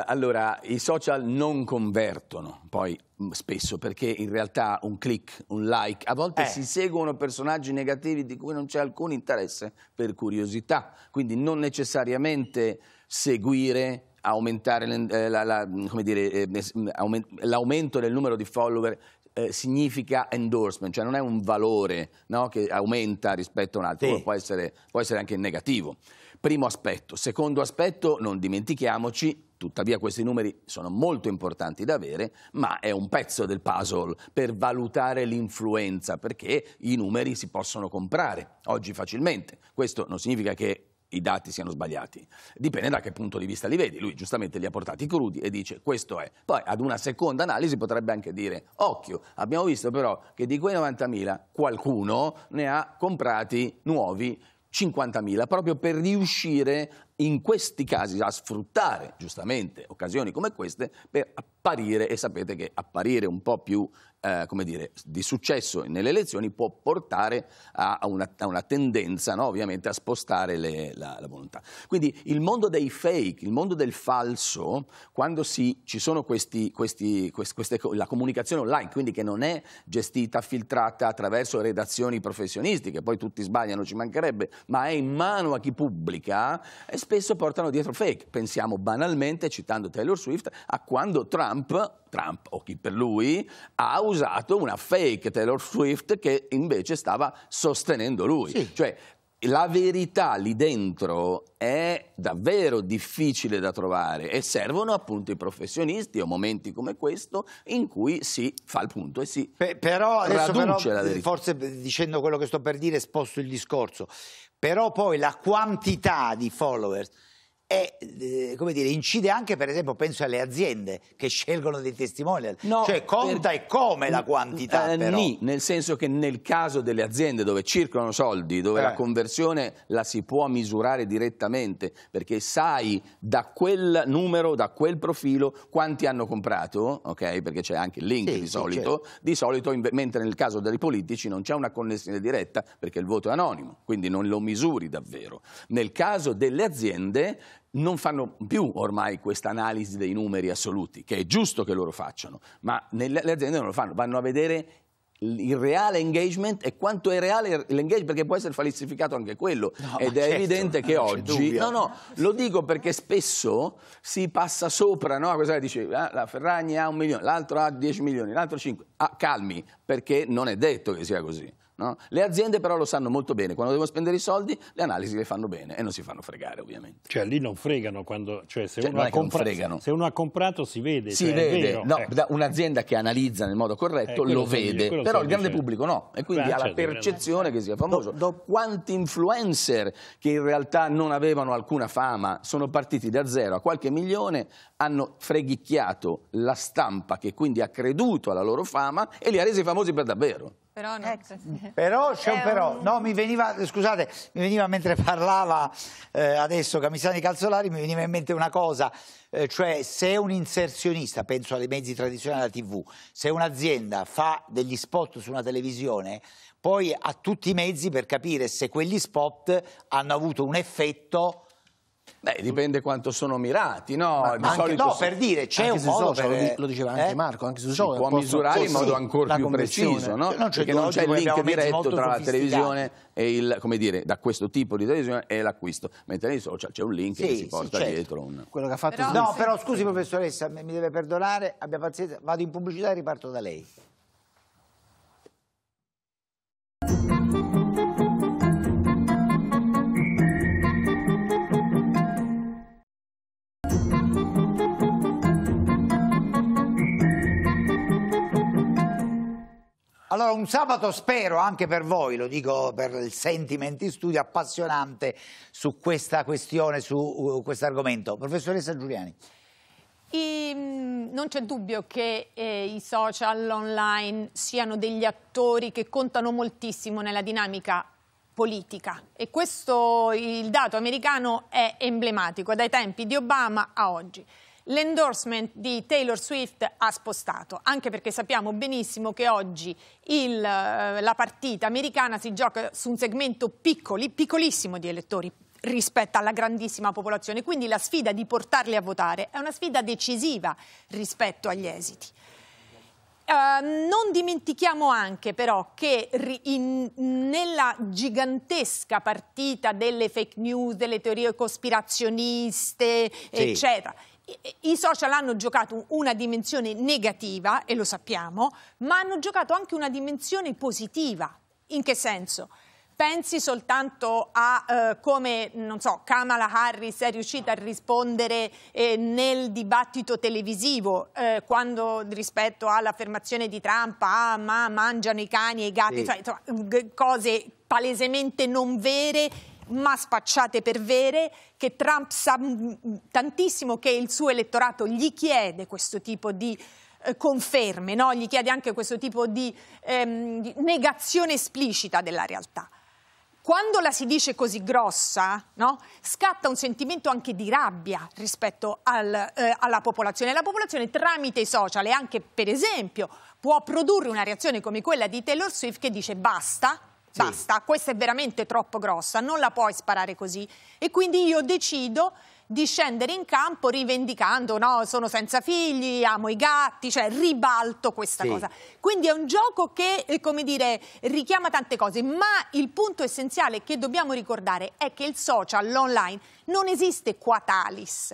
allora, i social non convertono, poi mm, spesso perché in realtà un click, un like, a volte eh. si seguono personaggi negativi di cui non c'è alcun interesse per curiosità, quindi non necessariamente seguire aumentare eh, l'aumento del numero di follower eh, significa endorsement, cioè non è un valore no, che aumenta rispetto a un altro, sì. può, essere, può essere anche negativo. Primo aspetto. Secondo aspetto, non dimentichiamoci Tuttavia questi numeri sono molto importanti da avere, ma è un pezzo del puzzle per valutare l'influenza, perché i numeri si possono comprare oggi facilmente. Questo non significa che i dati siano sbagliati. Dipende da che punto di vista li vedi. Lui giustamente li ha portati crudi e dice questo è. Poi ad una seconda analisi potrebbe anche dire occhio, abbiamo visto però che di quei 90.000 qualcuno ne ha comprati nuovi 50.000 proprio per riuscire in questi casi a sfruttare giustamente occasioni come queste per apparire e sapete che apparire un po' più eh, come dire, di successo nelle elezioni può portare a, una, a una, tendenza no? ovviamente a spostare le, la, la, volontà. Quindi il mondo dei fake, il mondo del falso, quando si, ci sono questi, questi, queste, queste, la comunicazione online, quindi che non è gestita, filtrata attraverso redazioni professionistiche, poi tutti sbagliano, ci mancherebbe, ma è in mano a chi pubblica e eh, spesso portano dietro fake. Pensiamo banalmente, citando Taylor Swift, a quando Trump, Trump o chi per lui, ha usato una fake Taylor Swift che invece stava sostenendo lui. Sì. Cioè, la verità lì dentro è davvero difficile da trovare e servono appunto i professionisti o momenti come questo in cui si fa il punto e si Pe però, raduce però, la verità. Forse dicendo quello che sto per dire sposto il discorso, però poi la quantità di followers e, eh, come dire, incide anche, per esempio, penso alle aziende che scelgono dei testimonial. No, cioè, conta per... e come la quantità, eh, però. Nì, nel senso che nel caso delle aziende dove circolano soldi, dove eh. la conversione la si può misurare direttamente, perché sai da quel numero, da quel profilo, quanti hanno comprato, ok? Perché c'è anche il link sì, di solito. Sì, certo. di solito, mentre nel caso dei politici non c'è una connessione diretta perché il voto è anonimo, quindi non lo misuri davvero. Nel caso delle aziende non fanno più ormai questa analisi dei numeri assoluti, che è giusto che loro facciano, ma le aziende non lo fanno, vanno a vedere il reale engagement e quanto è reale l'engagement, perché può essere falsificato anche quello. No, Ed è certo, evidente che oggi... No, no, lo dico perché spesso si passa sopra, no? Cosa dice? Ah, la Ferragni ha un milione, l'altro ha 10 milioni, l'altro 5. Ah, calmi, perché non è detto che sia così. No? Le aziende però lo sanno molto bene, quando devono spendere i soldi le analisi le fanno bene e non si fanno fregare ovviamente. Cioè lì non fregano, quando, cioè, se, cioè, uno non compra- non se, uno ha comprato si vede. Si cioè, vede, no, eh. un'azienda che analizza nel modo corretto eh, lo vede, dice, però il grande dice. pubblico no e quindi Beh, ha la certo, percezione che sia famoso. Do, do, Quanti influencer che in realtà non avevano alcuna fama sono partiti da zero a qualche milione, hanno freghicchiato la stampa che quindi ha creduto alla loro fama e li ha resi famosi per davvero. Però, no. eh, però, c'è un però. No, mi veniva, scusate, mi veniva mentre parlava eh, adesso Camisani Calzolari, mi veniva in mente una cosa, eh, cioè se un inserzionista, penso ai mezzi tradizionali della TV, se un'azienda fa degli spot su una televisione, poi ha tutti i mezzi per capire se quegli spot hanno avuto un effetto Beh, dipende quanto sono mirati, no? Ma, ma anche, no, per dire, c'è un modo social, per... lo diceva anche eh? Marco, anche su social. Si può misurare in modo ancora più preciso, no? Cioè, no Perché non c'è il link diretto tra la televisione e il, come dire, da questo tipo di televisione e l'acquisto. Mentre nei social c'è un link sì, che si porta sì, certo. dietro un... Quello che ha fatto... Però, no, però scusi professoressa, mi deve perdonare, abbia pazienza, vado in pubblicità e riparto da lei. Allora, un sabato spero anche per voi, lo dico per il sentimenti studio appassionante su questa questione, su uh, questo argomento. Professoressa Giuliani. I, ehm, non c'è dubbio che eh, i social online siano degli attori che contano moltissimo nella dinamica politica e questo il dato americano è emblematico dai tempi di Obama a oggi l'endorsement di Taylor Swift ha spostato, anche perché sappiamo benissimo che oggi il, eh, la partita americana si gioca su un segmento piccoli, piccolissimo di elettori rispetto alla grandissima popolazione, quindi la sfida di portarli a votare è una sfida decisiva rispetto agli esiti. Uh, non dimentichiamo anche però che in, nella gigantesca partita delle fake news, delle teorie cospirazioniste, sì. eccetera, i social hanno giocato una dimensione negativa, e lo sappiamo, ma hanno giocato anche una dimensione positiva. In che senso? pensi soltanto a eh, come, non so, Kamala Harris è riuscita a rispondere eh, nel dibattito televisivo eh, quando, rispetto all'affermazione di Trump, ah ma mangiano i cani e i gatti, sì. cioè, insomma, cose palesemente non vere ma spacciate per vere, che Trump sa mm, mm, tantissimo che il suo elettorato gli chiede questo tipo di eh, conferme, no? gli chiede anche questo tipo di, ehm, negazione esplicita della realtà quando la si dice così grossa, no? scatta un sentimento anche di rabbia rispetto al, eh, alla popolazione. La popolazione tramite i social e anche, per esempio, può produrre una reazione come quella di Taylor Swift che dice basta, sì. Basta, questa è veramente troppo grossa, non la puoi sparare così. E quindi io decido di scendere in campo rivendicando, no, sono senza figli, amo i gatti, cioè ribalto questa sì. cosa. Quindi è un gioco che, eh, come dire, richiama tante cose, ma il punto essenziale che dobbiamo ricordare è che il social, l'online, non esiste qua talis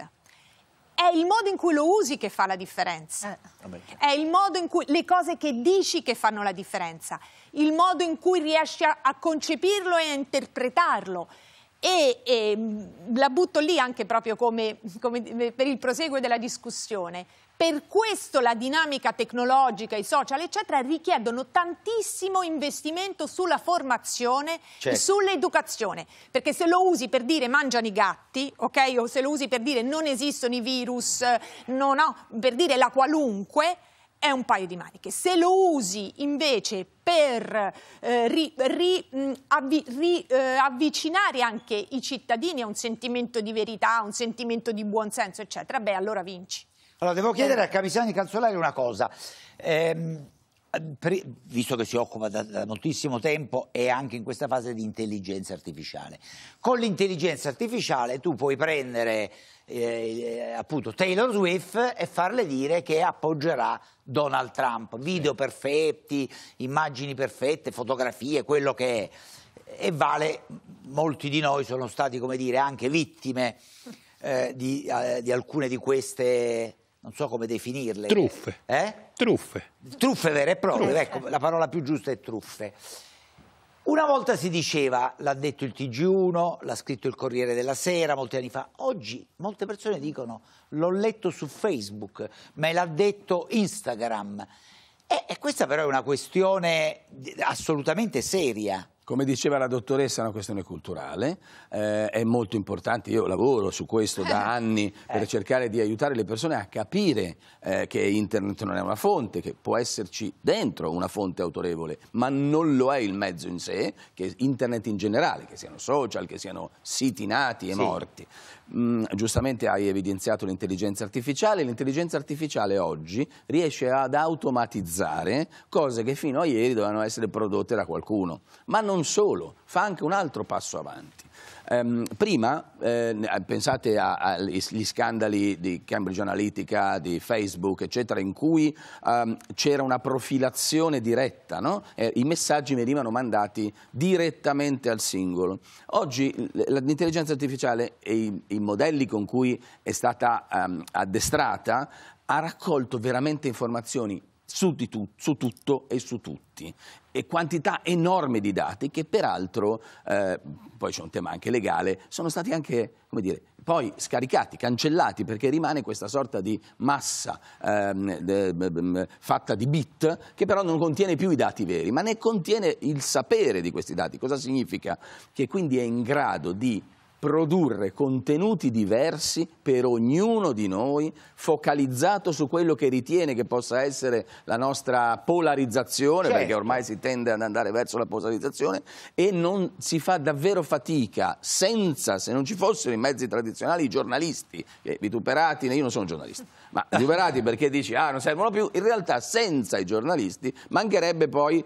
è il modo in cui lo usi che fa la differenza. Eh. È il modo in cui le cose che dici che fanno la differenza, il modo in cui riesci a, a concepirlo e a interpretarlo e, e, la butto lì anche proprio come, come per il proseguo della discussione. Per questo la dinamica tecnologica, i social, eccetera, richiedono tantissimo investimento sulla formazione certo. e sull'educazione. Perché se lo usi per dire mangiano i gatti, ok? O se lo usi per dire non esistono i virus, no, no, per dire la qualunque, è un paio di maniche. Se lo usi invece per eh, riavvicinare ri, eh, anche i cittadini a un sentimento di verità, a un sentimento di buonsenso, eccetera, beh, allora vinci. Allora, devo chiedere eh. a Camisani Canzolari una cosa. Ehm, per, visto che si occupa da, da moltissimo tempo e anche in questa fase di intelligenza artificiale. Con l'intelligenza artificiale tu puoi prendere eh, eh, appunto Taylor Swift e farle dire che appoggerà Donald Trump. Video sì. perfetti, immagini perfette, fotografie, quello che è. E vale, molti di noi sono stati, come dire, anche vittime eh, di, eh, di alcune di queste non so come definirle. Truffe. Eh? Truffe. Truffe vere e proprie, truffe. ecco, la parola più giusta è truffe. Una volta si diceva, l'ha detto il TG1, l'ha scritto il Corriere della Sera molti anni fa, oggi molte persone dicono l'ho letto su Facebook, me l'ha detto Instagram. E, e questa però è una questione assolutamente seria. Come diceva la dottoressa è una questione culturale, eh, è molto importante, io lavoro su questo da [LAUGHS] anni per ecco. cercare di aiutare le persone a capire eh, che internet non è una fonte, che può esserci dentro una fonte autorevole, ma non lo è il mezzo in sé, che internet in generale, che siano social, che siano siti nati e sì. morti. Mm, giustamente hai evidenziato l'intelligenza artificiale, l'intelligenza artificiale oggi riesce ad automatizzare cose che fino a ieri dovevano essere prodotte da qualcuno, ma non solo, fa anche un altro passo avanti. Ehm, prima, eh, pensate agli scandali di Cambridge Analytica, di Facebook, eccetera, in cui ehm, c'era una profilazione diretta, no? eh, i messaggi venivano mandati direttamente al singolo. Oggi l'intelligenza artificiale e i, i, modelli con cui è stata ehm, addestrata ha raccolto veramente informazioni su, tu, su, tutto e su tutti e quantità enorme di dati che peraltro, eh, poi c'è un tema anche legale, sono stati anche, come dire, poi scaricati, cancellati, perché rimane questa sorta di massa ehm, de, de, de, fatta di bit che però non contiene più i dati veri, ma ne contiene il sapere di questi dati. Cosa significa? Che quindi è in grado di produrre contenuti diversi per ognuno di noi, focalizzato su quello che ritiene che possa essere la nostra polarizzazione, certo. perché ormai si tende ad andare verso la polarizzazione, e non si fa davvero fatica senza, se non ci fossero i mezzi tradizionali, i giornalisti, che vituperati, io non sono giornalista, ma vituperati perché dici ah non servono più, in realtà senza i giornalisti mancherebbe poi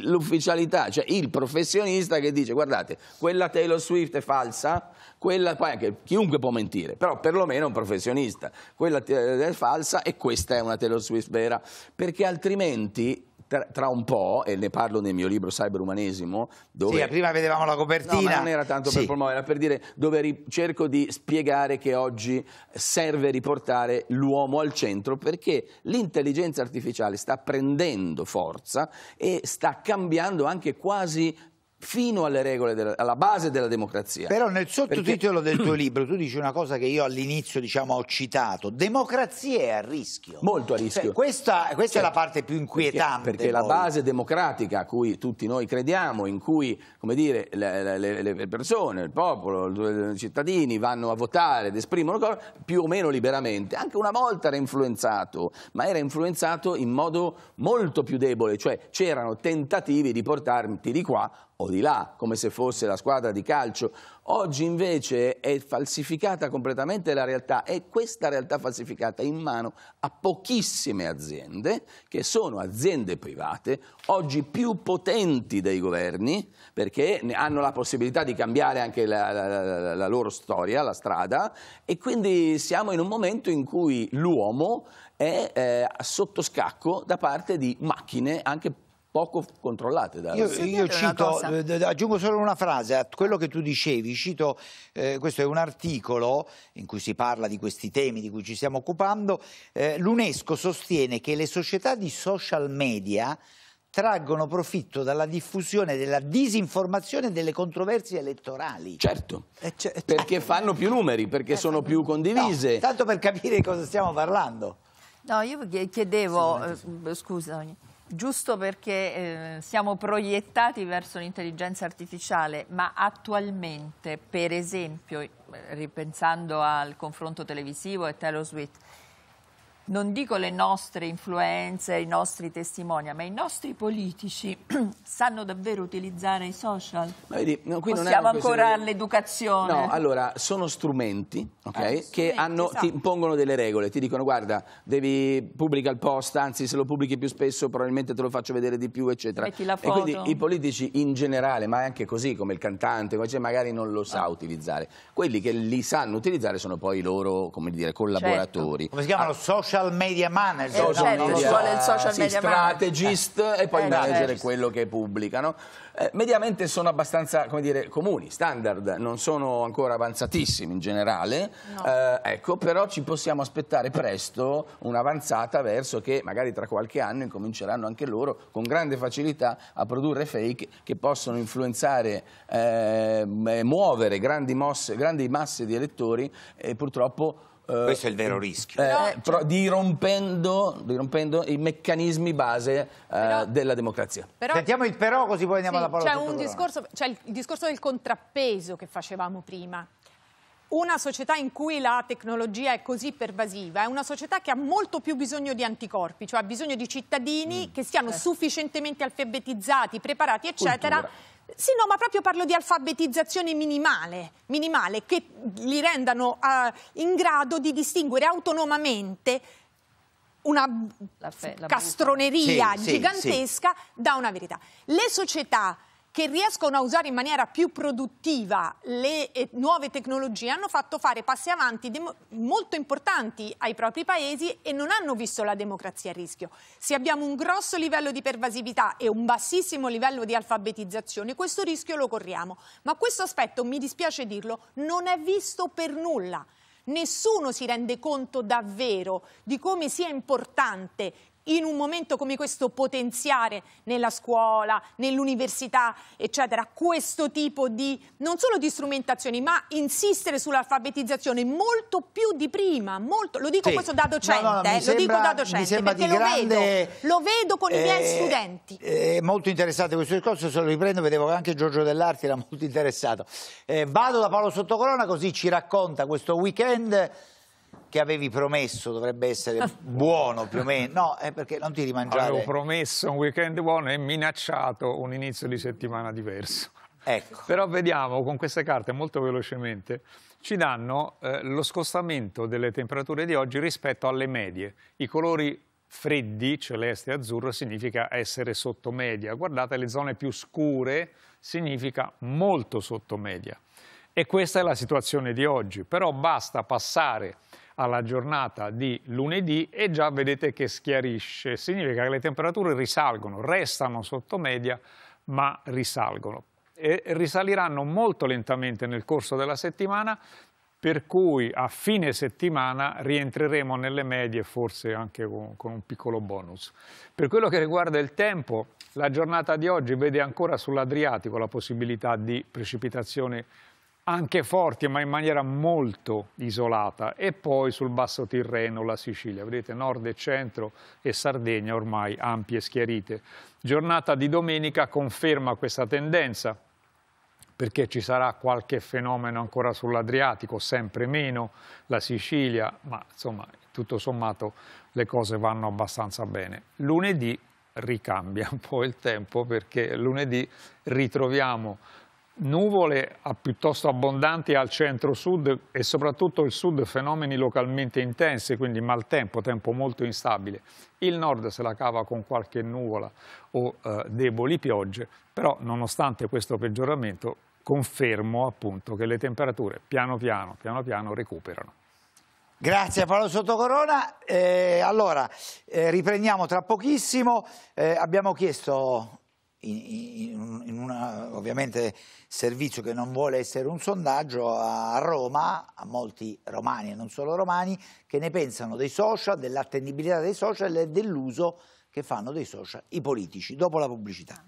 l'ufficialità, cioè il professionista che dice guardate, quella Taylor Swift è falsa, quella poi chiunque può mentire, però perlomeno è un professionista, quella eh, è falsa e questa è una Taylor Swift vera, perché altrimenti tra, un po', e ne parlo nel mio libro Cyberumanesimo, dove... Sì, prima vedevamo la copertina. No, non era tanto sì. per promuovere, era per dire dove cerco di spiegare che oggi serve riportare l'uomo al centro perché l'intelligenza artificiale sta prendendo forza e sta cambiando anche quasi fino alle regole, della, alla base della democrazia. Però nel sottotitolo Perché... del tuo [CLEARS THROAT] libro tu dici una cosa che io all'inizio diciamo, ho citato, democrazia è a rischio. Molto a cioè, rischio. Cioè, questa, questa cioè, è la certo. parte più inquietante. Perché, perché la base democratica a cui tutti noi crediamo, in cui dire, le, le, le, persone, il popolo, i cittadini vanno a votare ed esprimono cose, più o meno liberamente, anche una volta era influenzato, ma era influenzato in modo molto più debole, cioè c'erano tentativi di portarti di qua o di là, come se fosse la squadra di calcio. Oggi invece è falsificata completamente la realtà e questa realtà falsificata è in mano a pochissime aziende, che sono aziende private, oggi più potenti dei governi, perché hanno la possibilità di cambiare anche la, la, la loro storia, la strada, e quindi siamo in un momento in cui l'uomo è eh, sotto scacco da parte di macchine anche poco controllate. Da... Io, io cito, eh, aggiungo solo una frase a quello che tu dicevi, cito, eh, questo è un articolo in cui si parla di questi temi di cui ci stiamo occupando, eh, l'UNESCO sostiene che le società di social media traggono profitto dalla diffusione della disinformazione e delle controversie elettorali. Certo, eh, cioè, perché certo. fanno più numeri, perché eh, sono più condivise. No, tanto per capire di cosa stiamo parlando. No, io chiedevo, sì, scusa, Giusto perché eh, siamo proiettati verso l'intelligenza artificiale, ma attualmente, per esempio, ripensando al confronto televisivo e Taylor non dico le nostre influenze, i nostri testimoni, ma i nostri politici [CLEARS THROAT] sanno davvero utilizzare i social? Ma vedi, no, Possiamo ancora di... l'educazione? No, allora, sono strumenti, okay, eh, strumenti che hanno, esatto. ti impongono delle regole, ti dicono guarda, devi pubblica il post, anzi se lo pubblichi più spesso probabilmente te lo faccio vedere di più, eccetera. Metti la foto. E quindi i politici in generale, ma anche così come il cantante, cioè, magari non lo sa ah. utilizzare. Quelli che li sanno utilizzare sono poi i loro, come dire, certo. collaboratori. Certo. Come si chiamano? Ah. Social social media manager. Social certo, media, ci vuole il social sì, media strategist manager. e poi eh, manager è eh. quello che pubblicano. Eh, mediamente sono abbastanza dire, comuni, standard, non sono ancora avanzatissimi in generale, no. eh, ecco, però ci possiamo aspettare presto un'avanzata verso che magari tra qualche anno incominceranno anche loro con grande facilità a produrre fake che possono influenzare, eh, muovere grandi, mosse, grandi masse di elettori e purtroppo eh, Questo è il vero eh, rischio. Eh, però dirompendo, dirompendo, i meccanismi base eh, però, della democrazia. Però, Sentiamo il però così poi andiamo sì, alla parola. C'è, un discorso, c'è il, il discorso del contrappeso che facevamo prima. Una società in cui la tecnologia è così pervasiva è una società che ha molto più bisogno di anticorpi, cioè ha bisogno di cittadini mm. che siano eh. sufficientemente alfabetizzati, preparati, eccetera. Cultura sì, no, ma proprio parlo di alfabetizzazione minimale, minimale che li rendano uh, in grado di distinguere autonomamente una la fe, la castroneria sì, gigantesca sì, sì. da una verità. Le società che riescono a usare in maniera più produttiva le eh, nuove tecnologie hanno fatto fare passi avanti molto importanti ai propri paesi e non hanno visto la democrazia a rischio. Se abbiamo un grosso livello di pervasività e un bassissimo livello di alfabetizzazione, questo rischio lo corriamo. Ma questo aspetto, mi dispiace dirlo, non è visto per nulla. Nessuno si rende conto davvero di come sia importante in un momento come questo potenziare nella scuola, nell'università, eccetera, questo tipo di, non solo di strumentazioni, ma insistere sull'alfabetizzazione molto più di prima, molto, lo dico sì. questo da docente, no, no, eh, sembra, dico da docente, perché lo, grande, vedo, lo, vedo, con eh, i miei eh, studenti. È molto interessante questo discorso, se lo riprendo, vedevo che anche Giorgio Dell'Arti era [LAUGHS] molto interessato. Eh, vado da Paolo Sottocorona così ci racconta questo weekend che avevi promesso dovrebbe essere [LAUGHS] buono più o meno, no, è perché non ti rimangiare. Avevo promesso un weekend buono e minacciato un inizio di settimana diverso. Ecco. Però vediamo con queste carte molto velocemente ci danno eh, lo scostamento delle temperature di oggi rispetto alle medie. I colori freddi, celeste e azzurro, significa essere sotto media. Guardate, le zone più scure significa molto sotto media. E questa è la situazione di oggi. Però basta passare alla giornata di lunedì e già vedete che schiarisce. Significa che le temperature risalgono, restano sotto media, ma risalgono. E risaliranno molto lentamente nel corso della settimana, per cui a fine settimana rientreremo nelle medie, forse anche con, con, un piccolo bonus. Per quello che riguarda il tempo, la giornata di oggi vede ancora sull'Adriatico la possibilità di precipitazioni anche forti, ma in maniera molto isolata, e poi sul basso Tirreno la Sicilia. Vedete nord e centro e Sardegna ormai ampie e schiarite. Giornata di domenica conferma questa tendenza, perché ci sarà qualche fenomeno ancora sull'Adriatico, sempre meno la Sicilia, ma insomma tutto sommato le cose vanno abbastanza bene. Lunedì ricambia un po' il tempo perché lunedì ritroviamo nuvole piuttosto abbondanti al centro-sud e soprattutto il sud fenomeni localmente intensi, quindi maltempo, tempo molto instabile. Il nord se la cava con qualche nuvola o eh, deboli piogge, però nonostante questo peggioramento confermo appunto che le temperature piano piano, piano piano recuperano. Grazie Paolo Sottocorona, eh, allora eh, riprendiamo tra pochissimo, eh, abbiamo chiesto in, in un ovviamente servizio che non vuole essere un sondaggio a Roma, a molti romani e non solo romani, che ne pensano dei social, dell'attendibilità dei social e dell'uso che fanno dei social i politici, dopo la pubblicità.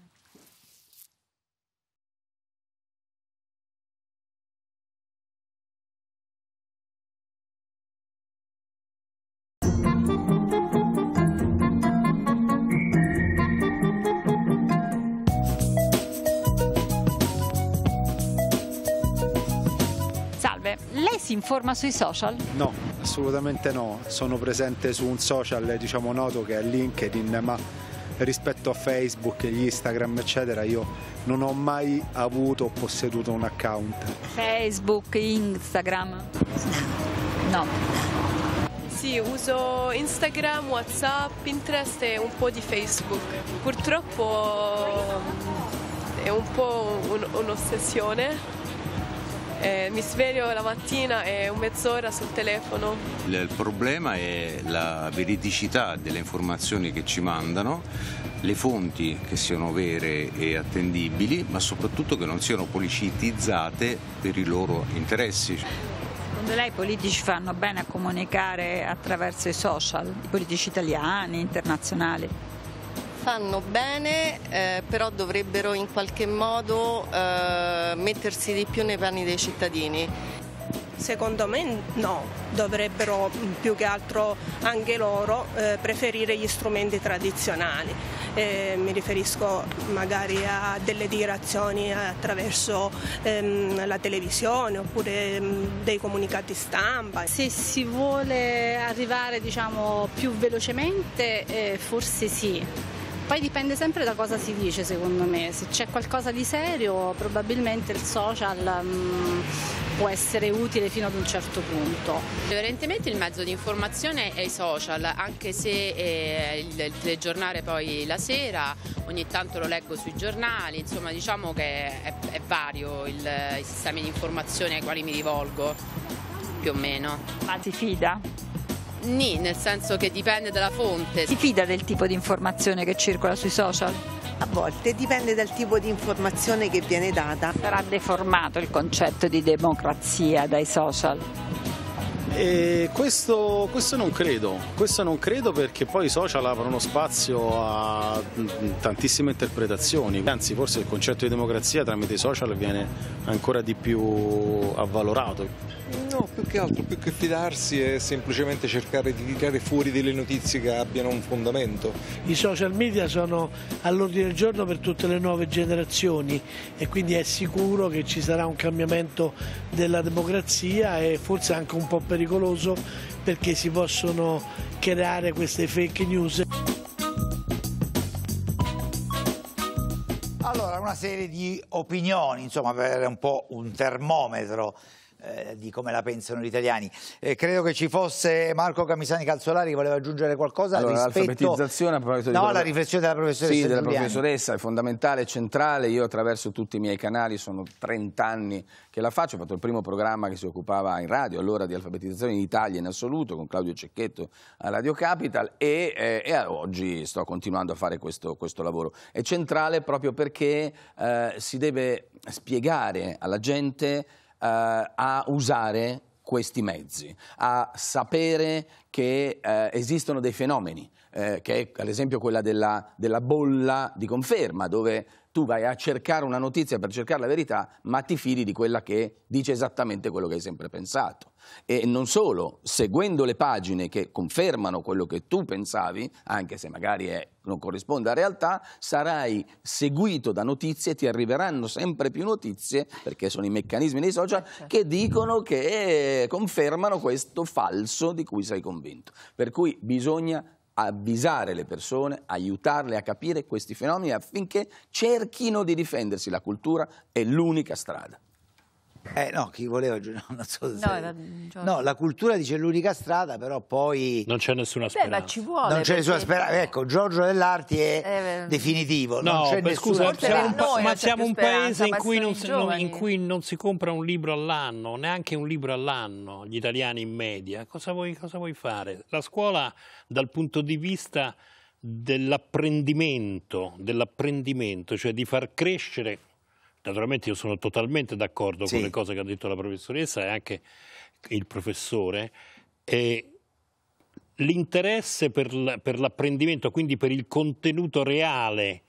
in forma sui social? No, assolutamente no. Sono presente su un social diciamo noto che è LinkedIn, ma rispetto a Facebook, gli Instagram eccetera io non ho mai avuto o posseduto un account. Facebook, Instagram? No. Sì, uso Instagram, Whatsapp, Pinterest e un po' di Facebook. Purtroppo mm, è un po' un'ossessione eh, mi sveglio la mattina e mezz'ora sul telefono. Il problema è la veridicità delle informazioni che ci mandano, le fonti che siano vere e attendibili, ma soprattutto che non siano politicizzate per i loro interessi. Secondo lei i politici fanno bene a comunicare attraverso i social, i politici italiani, internazionali? fanno bene, eh, però dovrebbero in qualche modo eh, mettersi di più nei panni dei cittadini. Secondo me no, dovrebbero più che altro anche loro eh, preferire gli strumenti tradizionali. Eh, mi riferisco magari a delle dichiarazioni attraverso ehm, la televisione oppure ehm, dei comunicati stampa. Se si vuole arrivare diciamo, più velocemente eh, forse sì poi dipende sempre da cosa si dice secondo me, se c'è qualcosa di serio probabilmente il social um, può essere utile fino ad un certo punto. Evidentemente il mezzo di informazione è i social, anche se eh, il telegiornale poi la sera, ogni tanto lo leggo sui giornali, insomma diciamo che è, è vario il, i sistemi di informazione ai quali mi rivolgo più o meno. Ma ti fida? Ni, nel senso che dipende dalla fonte. Si fida del tipo di informazione che circola sui social? A volte dipende dal tipo di informazione che viene data. Sarà deformato il concetto di democrazia dai social? Questo, questo, non credo, questo non credo perché poi i social aprono spazio a tantissime interpretazioni, anzi forse il concetto di democrazia tramite i social viene ancora di più avvalorato. No, più che altro, più che fidarsi è semplicemente cercare di tirare fuori delle notizie che abbiano un fondamento. I social media sono all'ordine del giorno per tutte le nuove generazioni e quindi è sicuro che ci sarà un cambiamento della democrazia e forse anche un po' pericoloso perché si possono creare queste fake news. Allora, una serie di opinioni, insomma, per avere un po' un termometro eh, di come la pensano gli italiani. Eh, credo che ci fosse Marco Camisani Calzolari che voleva aggiungere qualcosa allora, rispetto a proposito no, alla riflessione della professoressa. Sì, della professoressa è fondamentale, centrale. Io attraverso tutti i miei canali sono 30 anni che la faccio. Ho fatto il primo programma che si occupava in radio allora di alfabetizzazione in Italia in assoluto con Claudio Cecchetto a Radio Capital e, eh, e oggi sto continuando a fare questo, questo lavoro. È centrale proprio perché eh, si deve spiegare alla gente eh, a usare questi mezzi, a sapere che eh, esistono dei fenomeni, eh, che è ad esempio quella della, della, bolla di conferma, dove tu vai a cercare una notizia per cercare la verità, ma ti fidi di quella che dice esattamente quello che hai sempre pensato. E non solo, seguendo le pagine che confermano quello che tu pensavi, anche se magari è, non corrisponde alla realtà, sarai seguito da notizie, ti arriveranno sempre più notizie, perché sono i meccanismi dei social, certo. che dicono che eh, confermano questo falso di cui sei convinto. Per cui bisogna avvisare le persone, aiutarle a capire questi fenomeni affinché cerchino di difendersi. La cultura è l'unica strada. Eh, no, chi voleva [LAUGHS] no, non so se... No, era... no, la cultura dice l'unica strada, però poi... Non c'è nessuna speranza. Beh, ma ci vuole. Non c'è perché... nessuna speranza. Ecco, Giorgio dell'Arti è eh, definitivo. No, non c'è beh, scusa, siamo un, pa- ma siamo un paese in cui, non si, non, in cui, non si, compra un libro all'anno, neanche un libro all'anno, gli italiani in media. Cosa vuoi, cosa vuoi fare? La scuola, dal punto di vista dell'apprendimento, dell'apprendimento, cioè di far crescere Naturalmente io sono totalmente d'accordo sì. con le cose che ha detto la professoressa e anche il professore. E l'interesse per l'apprendimento, quindi per il contenuto reale,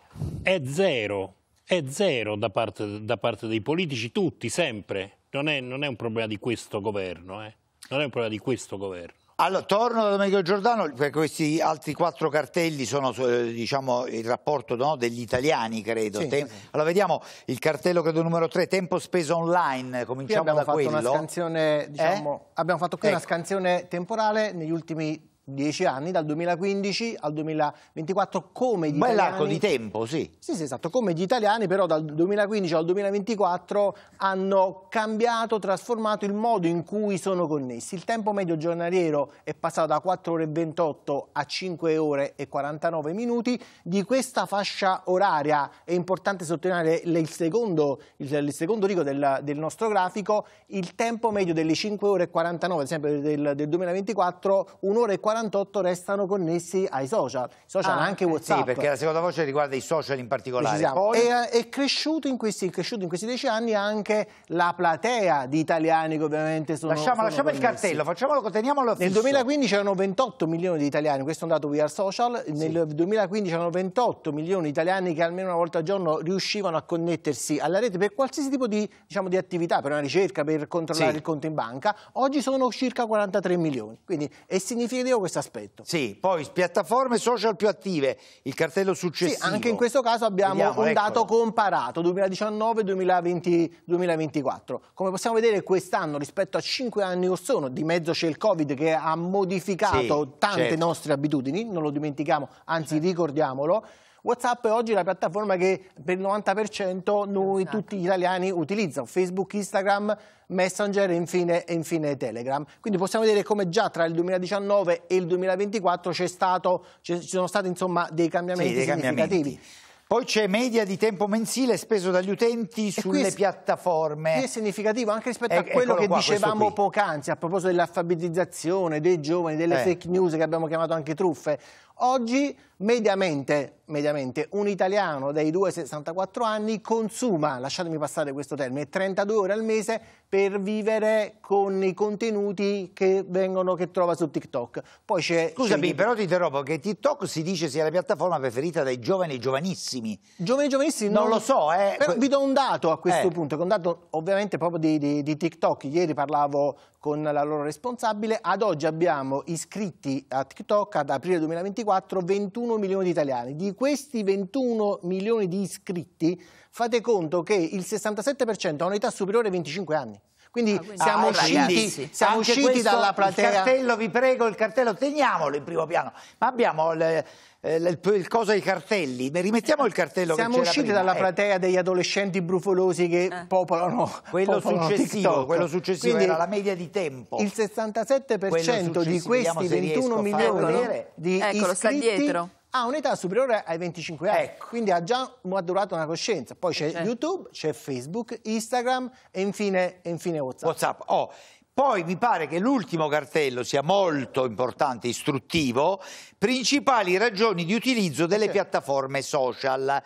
è zero, è zero da parte, da parte dei politici, tutti, sempre. Non è, non è, un problema di questo governo, eh? non è un problema di questo governo. Allora, torno da Domenico Giordano, questi altri quattro cartelli sono eh, diciamo, il rapporto no, degli italiani, credo. Sì, Tem- sì. Allora, vediamo il cartello, credo, numero 3, tempo speso online, cominciamo da quello. Fatto diciamo, eh? Abbiamo fatto qui ecco. una scansione temporale negli ultimi dieci anni, dal 2015 al 2024, come gli Bel italiani... arco di tempo, sì. Sì, sì, esatto, come gli italiani però dal 2015 al 2024 hanno cambiato, trasformato il modo in cui sono connessi. Il tempo medio giornaliero è passato da 4 ore e 28 a 5 ore e 49 minuti. Di questa fascia oraria è importante sottolineare il secondo, il, secondo rigo del, del, nostro grafico, il tempo medio delle 5 ore e 49, ad esempio del, del 2024, 1 ora e 49 48 restano connessi ai social, social ah, anche WhatsApp. Sì, perché la seconda voce riguarda i social in particolare. Poi... È, eh, è, cresciuto in questi, cresciuto in questi dieci anni anche la platea di italiani che ovviamente sono Lasciamo, sono lasciamo il cartello, facciamolo, teniamolo fisso. Nel 2015 erano 28 milioni di italiani, questo è un dato via Social, sì. nel 2015 erano 28 milioni di italiani che almeno una volta al giorno riuscivano a connettersi alla rete per qualsiasi tipo di, diciamo, di attività, per una ricerca, per controllare sì. il conto in banca. Oggi sono circa 43 milioni, quindi è significativo questo questo aspetto. Sì, poi piattaforme social più attive, il cartello successivo. Sì, anche in questo caso abbiamo Vediamo, un dato comparato, 2019-2024. Come possiamo vedere quest'anno rispetto a cinque anni or sono, di mezzo c'è il Covid che ha modificato sì, tante certo. nostre abitudini, non lo dimentichiamo, anzi certo. ricordiamolo, WhatsApp è oggi la piattaforma che per il 90% noi esatto. tutti gli italiani utilizzano, Facebook, Instagram, Messenger e infine, e infine, Telegram. Quindi possiamo vedere come già tra il 2019 e il 2024 stato, ci sono stati insomma, dei cambiamenti sì, dei significativi. Cambiamenti. Poi c'è media di tempo mensile speso dagli utenti sulle qui piattaforme. Qui è significativo anche rispetto e, a quello che qua, dicevamo poc'anzi a proposito dell'alfabetizzazione dei giovani, delle eh. fake news che abbiamo chiamato anche truffe. Oggi Mediamente, mediamente, un italiano dai 2 ai 64 anni consuma, lasciatemi passare questo termine, 32 ore al mese per vivere con i contenuti che, vengono, che trova su TikTok. Poi c'è, Scusami, però ti interrompo che TikTok si dice sia la piattaforma preferita dai giovani giovanissimi. Giovani giovanissimi? Non, non lo so, eh. Però vi do un dato a questo eh. punto, che è un dato ovviamente proprio di, di, di TikTok. Ieri parlavo con la loro responsabile. Ad oggi abbiamo iscritti a TikTok ad aprile 2024 21 21 milioni di italiani. Di questi 21 milioni di iscritti fate conto che il 67% ha un'età superiore ai 25 anni. Quindi, ah, quindi siamo ah, usciti, ragazzi, siamo usciti dalla platea. Il cartello, vi prego, il cartello, teniamolo in primo piano. Ma abbiamo le, eh, il, il coso dei cartelli, rimettiamo il cartello Siamo usciti prima. dalla eh. platea eh. degli adolescenti brufolosi che eh. popolano quello popolano successivo, quello successivo Quindi era la media di tempo. Il 67% di questi 21 milioni di Eccolo, iscritti sta dietro ha un'età superiore ai 25 anni, ecco. quindi ha già maturato una coscienza. Poi c'è certo. YouTube, c'è Facebook, Instagram e infine, e infine WhatsApp. WhatsApp. Oh. Poi mi pare che l'ultimo cartello sia molto importante, istruttivo, principali ragioni di utilizzo delle eh, certo. piattaforme social.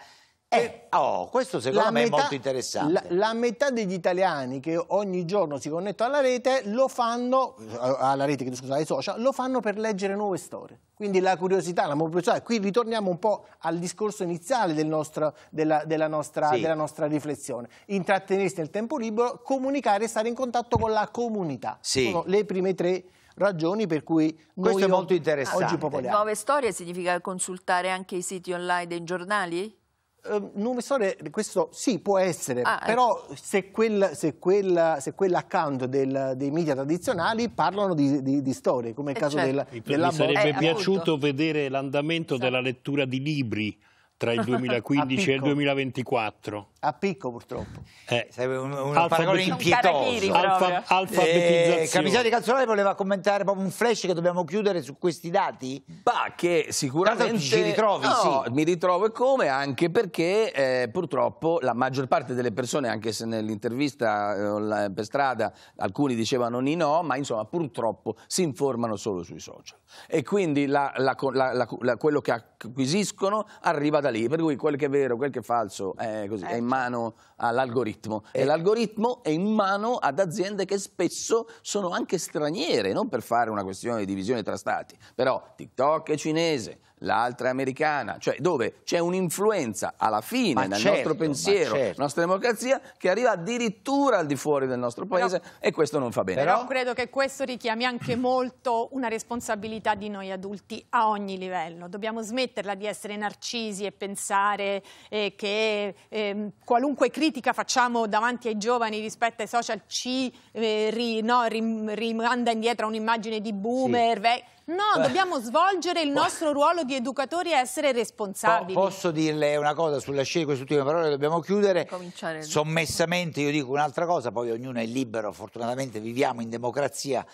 Eh, oh, questo secondo me metà, è molto interessante. La, la, metà degli italiani che ogni giorno si connettono alla rete lo fanno, eh, alla rete, scusa, ai social, lo fanno per leggere nuove storie. Quindi la curiosità, la mobilità, Qui ritorniamo un po' al discorso iniziale del nostro, della, della, nostra, sì. della, nostra, riflessione. Intrattenersi nel tempo libero, comunicare e stare in contatto con la comunità. Sì. Sono le prime tre ragioni per cui questo è molto interessante. Oggi popoliamo. Nuove storie significa consultare anche i siti online dei giornali? Uh, ehm, Numisore, questo sì, può essere, ah, ecco. però se, quel, se, quel, se quell'account dei media tradizionali parlano di, di, di storie, come il eh, caso certo. del, della Mi sarebbe eh, piaciuto appunto. vedere l'andamento sì. della lettura di libri tra il 2015 [LAUGHS] e il 2024. A picco purtroppo. Eh. Sarebbe un, un paragone impietoso. Alfa- alfabetizzazione. Eh, Capitano di Calzolare voleva commentare proprio un flash che dobbiamo chiudere su questi dati? Bah, che sicuramente... Tanto ci ritrovi, no, sì. mi ritrovo e come, anche perché eh, purtroppo la maggior parte delle persone, anche se nell'intervista eh, per strada alcuni dicevano di no, ma insomma purtroppo si informano solo sui social. E quindi la, la, la, quello che acquisiscono arriva dal lì, per cui quel che è vero, quel che è falso è, così, è in certo. mano all'algoritmo e eh. l'algoritmo è in mano ad aziende che spesso sono anche straniere, non per fare una questione di divisione tra stati, però TikTok è cinese, l'altra è americana, cioè dove c'è un'influenza alla fine ma nel certo, nostro pensiero, nella certo. nostra democrazia, che arriva addirittura al di fuori del nostro paese però, e questo non fa bene. Però, però credo che questo richiami anche molto una responsabilità di noi adulti a ogni livello. Dobbiamo smetterla di essere narcisi e pensare eh, che eh, qualunque critica facciamo davanti ai giovani rispetto ai social ci eh, ri, no, rim, rimanda indietro a un'immagine di boomer. Sì. No, dobbiamo svolgere il nostro ruolo di educatori e essere responsabili. posso dirle una cosa sulla scelta, queste ultime parole dobbiamo chiudere. Cominciare... Sommessamente io dico un'altra cosa, poi ognuno è libero, fortunatamente viviamo in democrazia.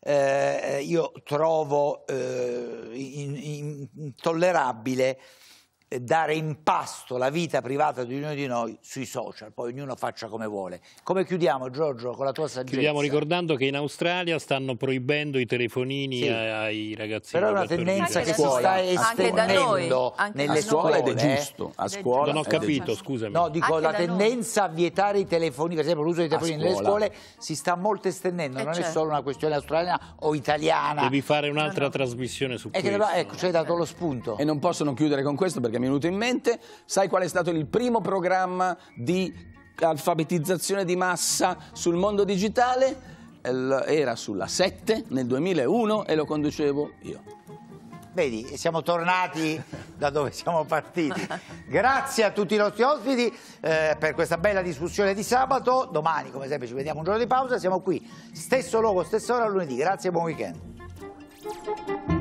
Eh, io trovo eh, intollerabile in, in dare in pasto la vita privata di ognuno di noi sui social, poi ognuno faccia come vuole. Come chiudiamo Giorgio con la tua saggezza? Chiudiamo ricordando che in Australia stanno proibendo i telefonini sì. ai ragazzini. Però è una tendenza che si sta estendendo nelle scuole ed è giusto. A scuola non ho capito, scusami. No, dico anche la tendenza a vietare i telefoni, per esempio l'uso dei telefonini nelle scuole si sta molto estendendo, eh, non è certo. solo una questione australiana o italiana. Devi fare un'altra no, no. trasmissione su e questo. Che, ecco, ci hai dato lo spunto. E non possono chiudere con questo perché che mi è venuto in mente, sai qual è stato il primo programma di alfabetizzazione di massa sul mondo digitale? Era sulla 7 nel 2001 e lo conducevo io. Vedi, siamo tornati da dove siamo partiti. Grazie a tutti i nostri ospiti eh, per questa bella discussione di sabato. Domani, come sempre, ci vediamo un giorno di pausa. Siamo qui, stesso luogo, stessa ora, lunedì. Grazie e buon weekend.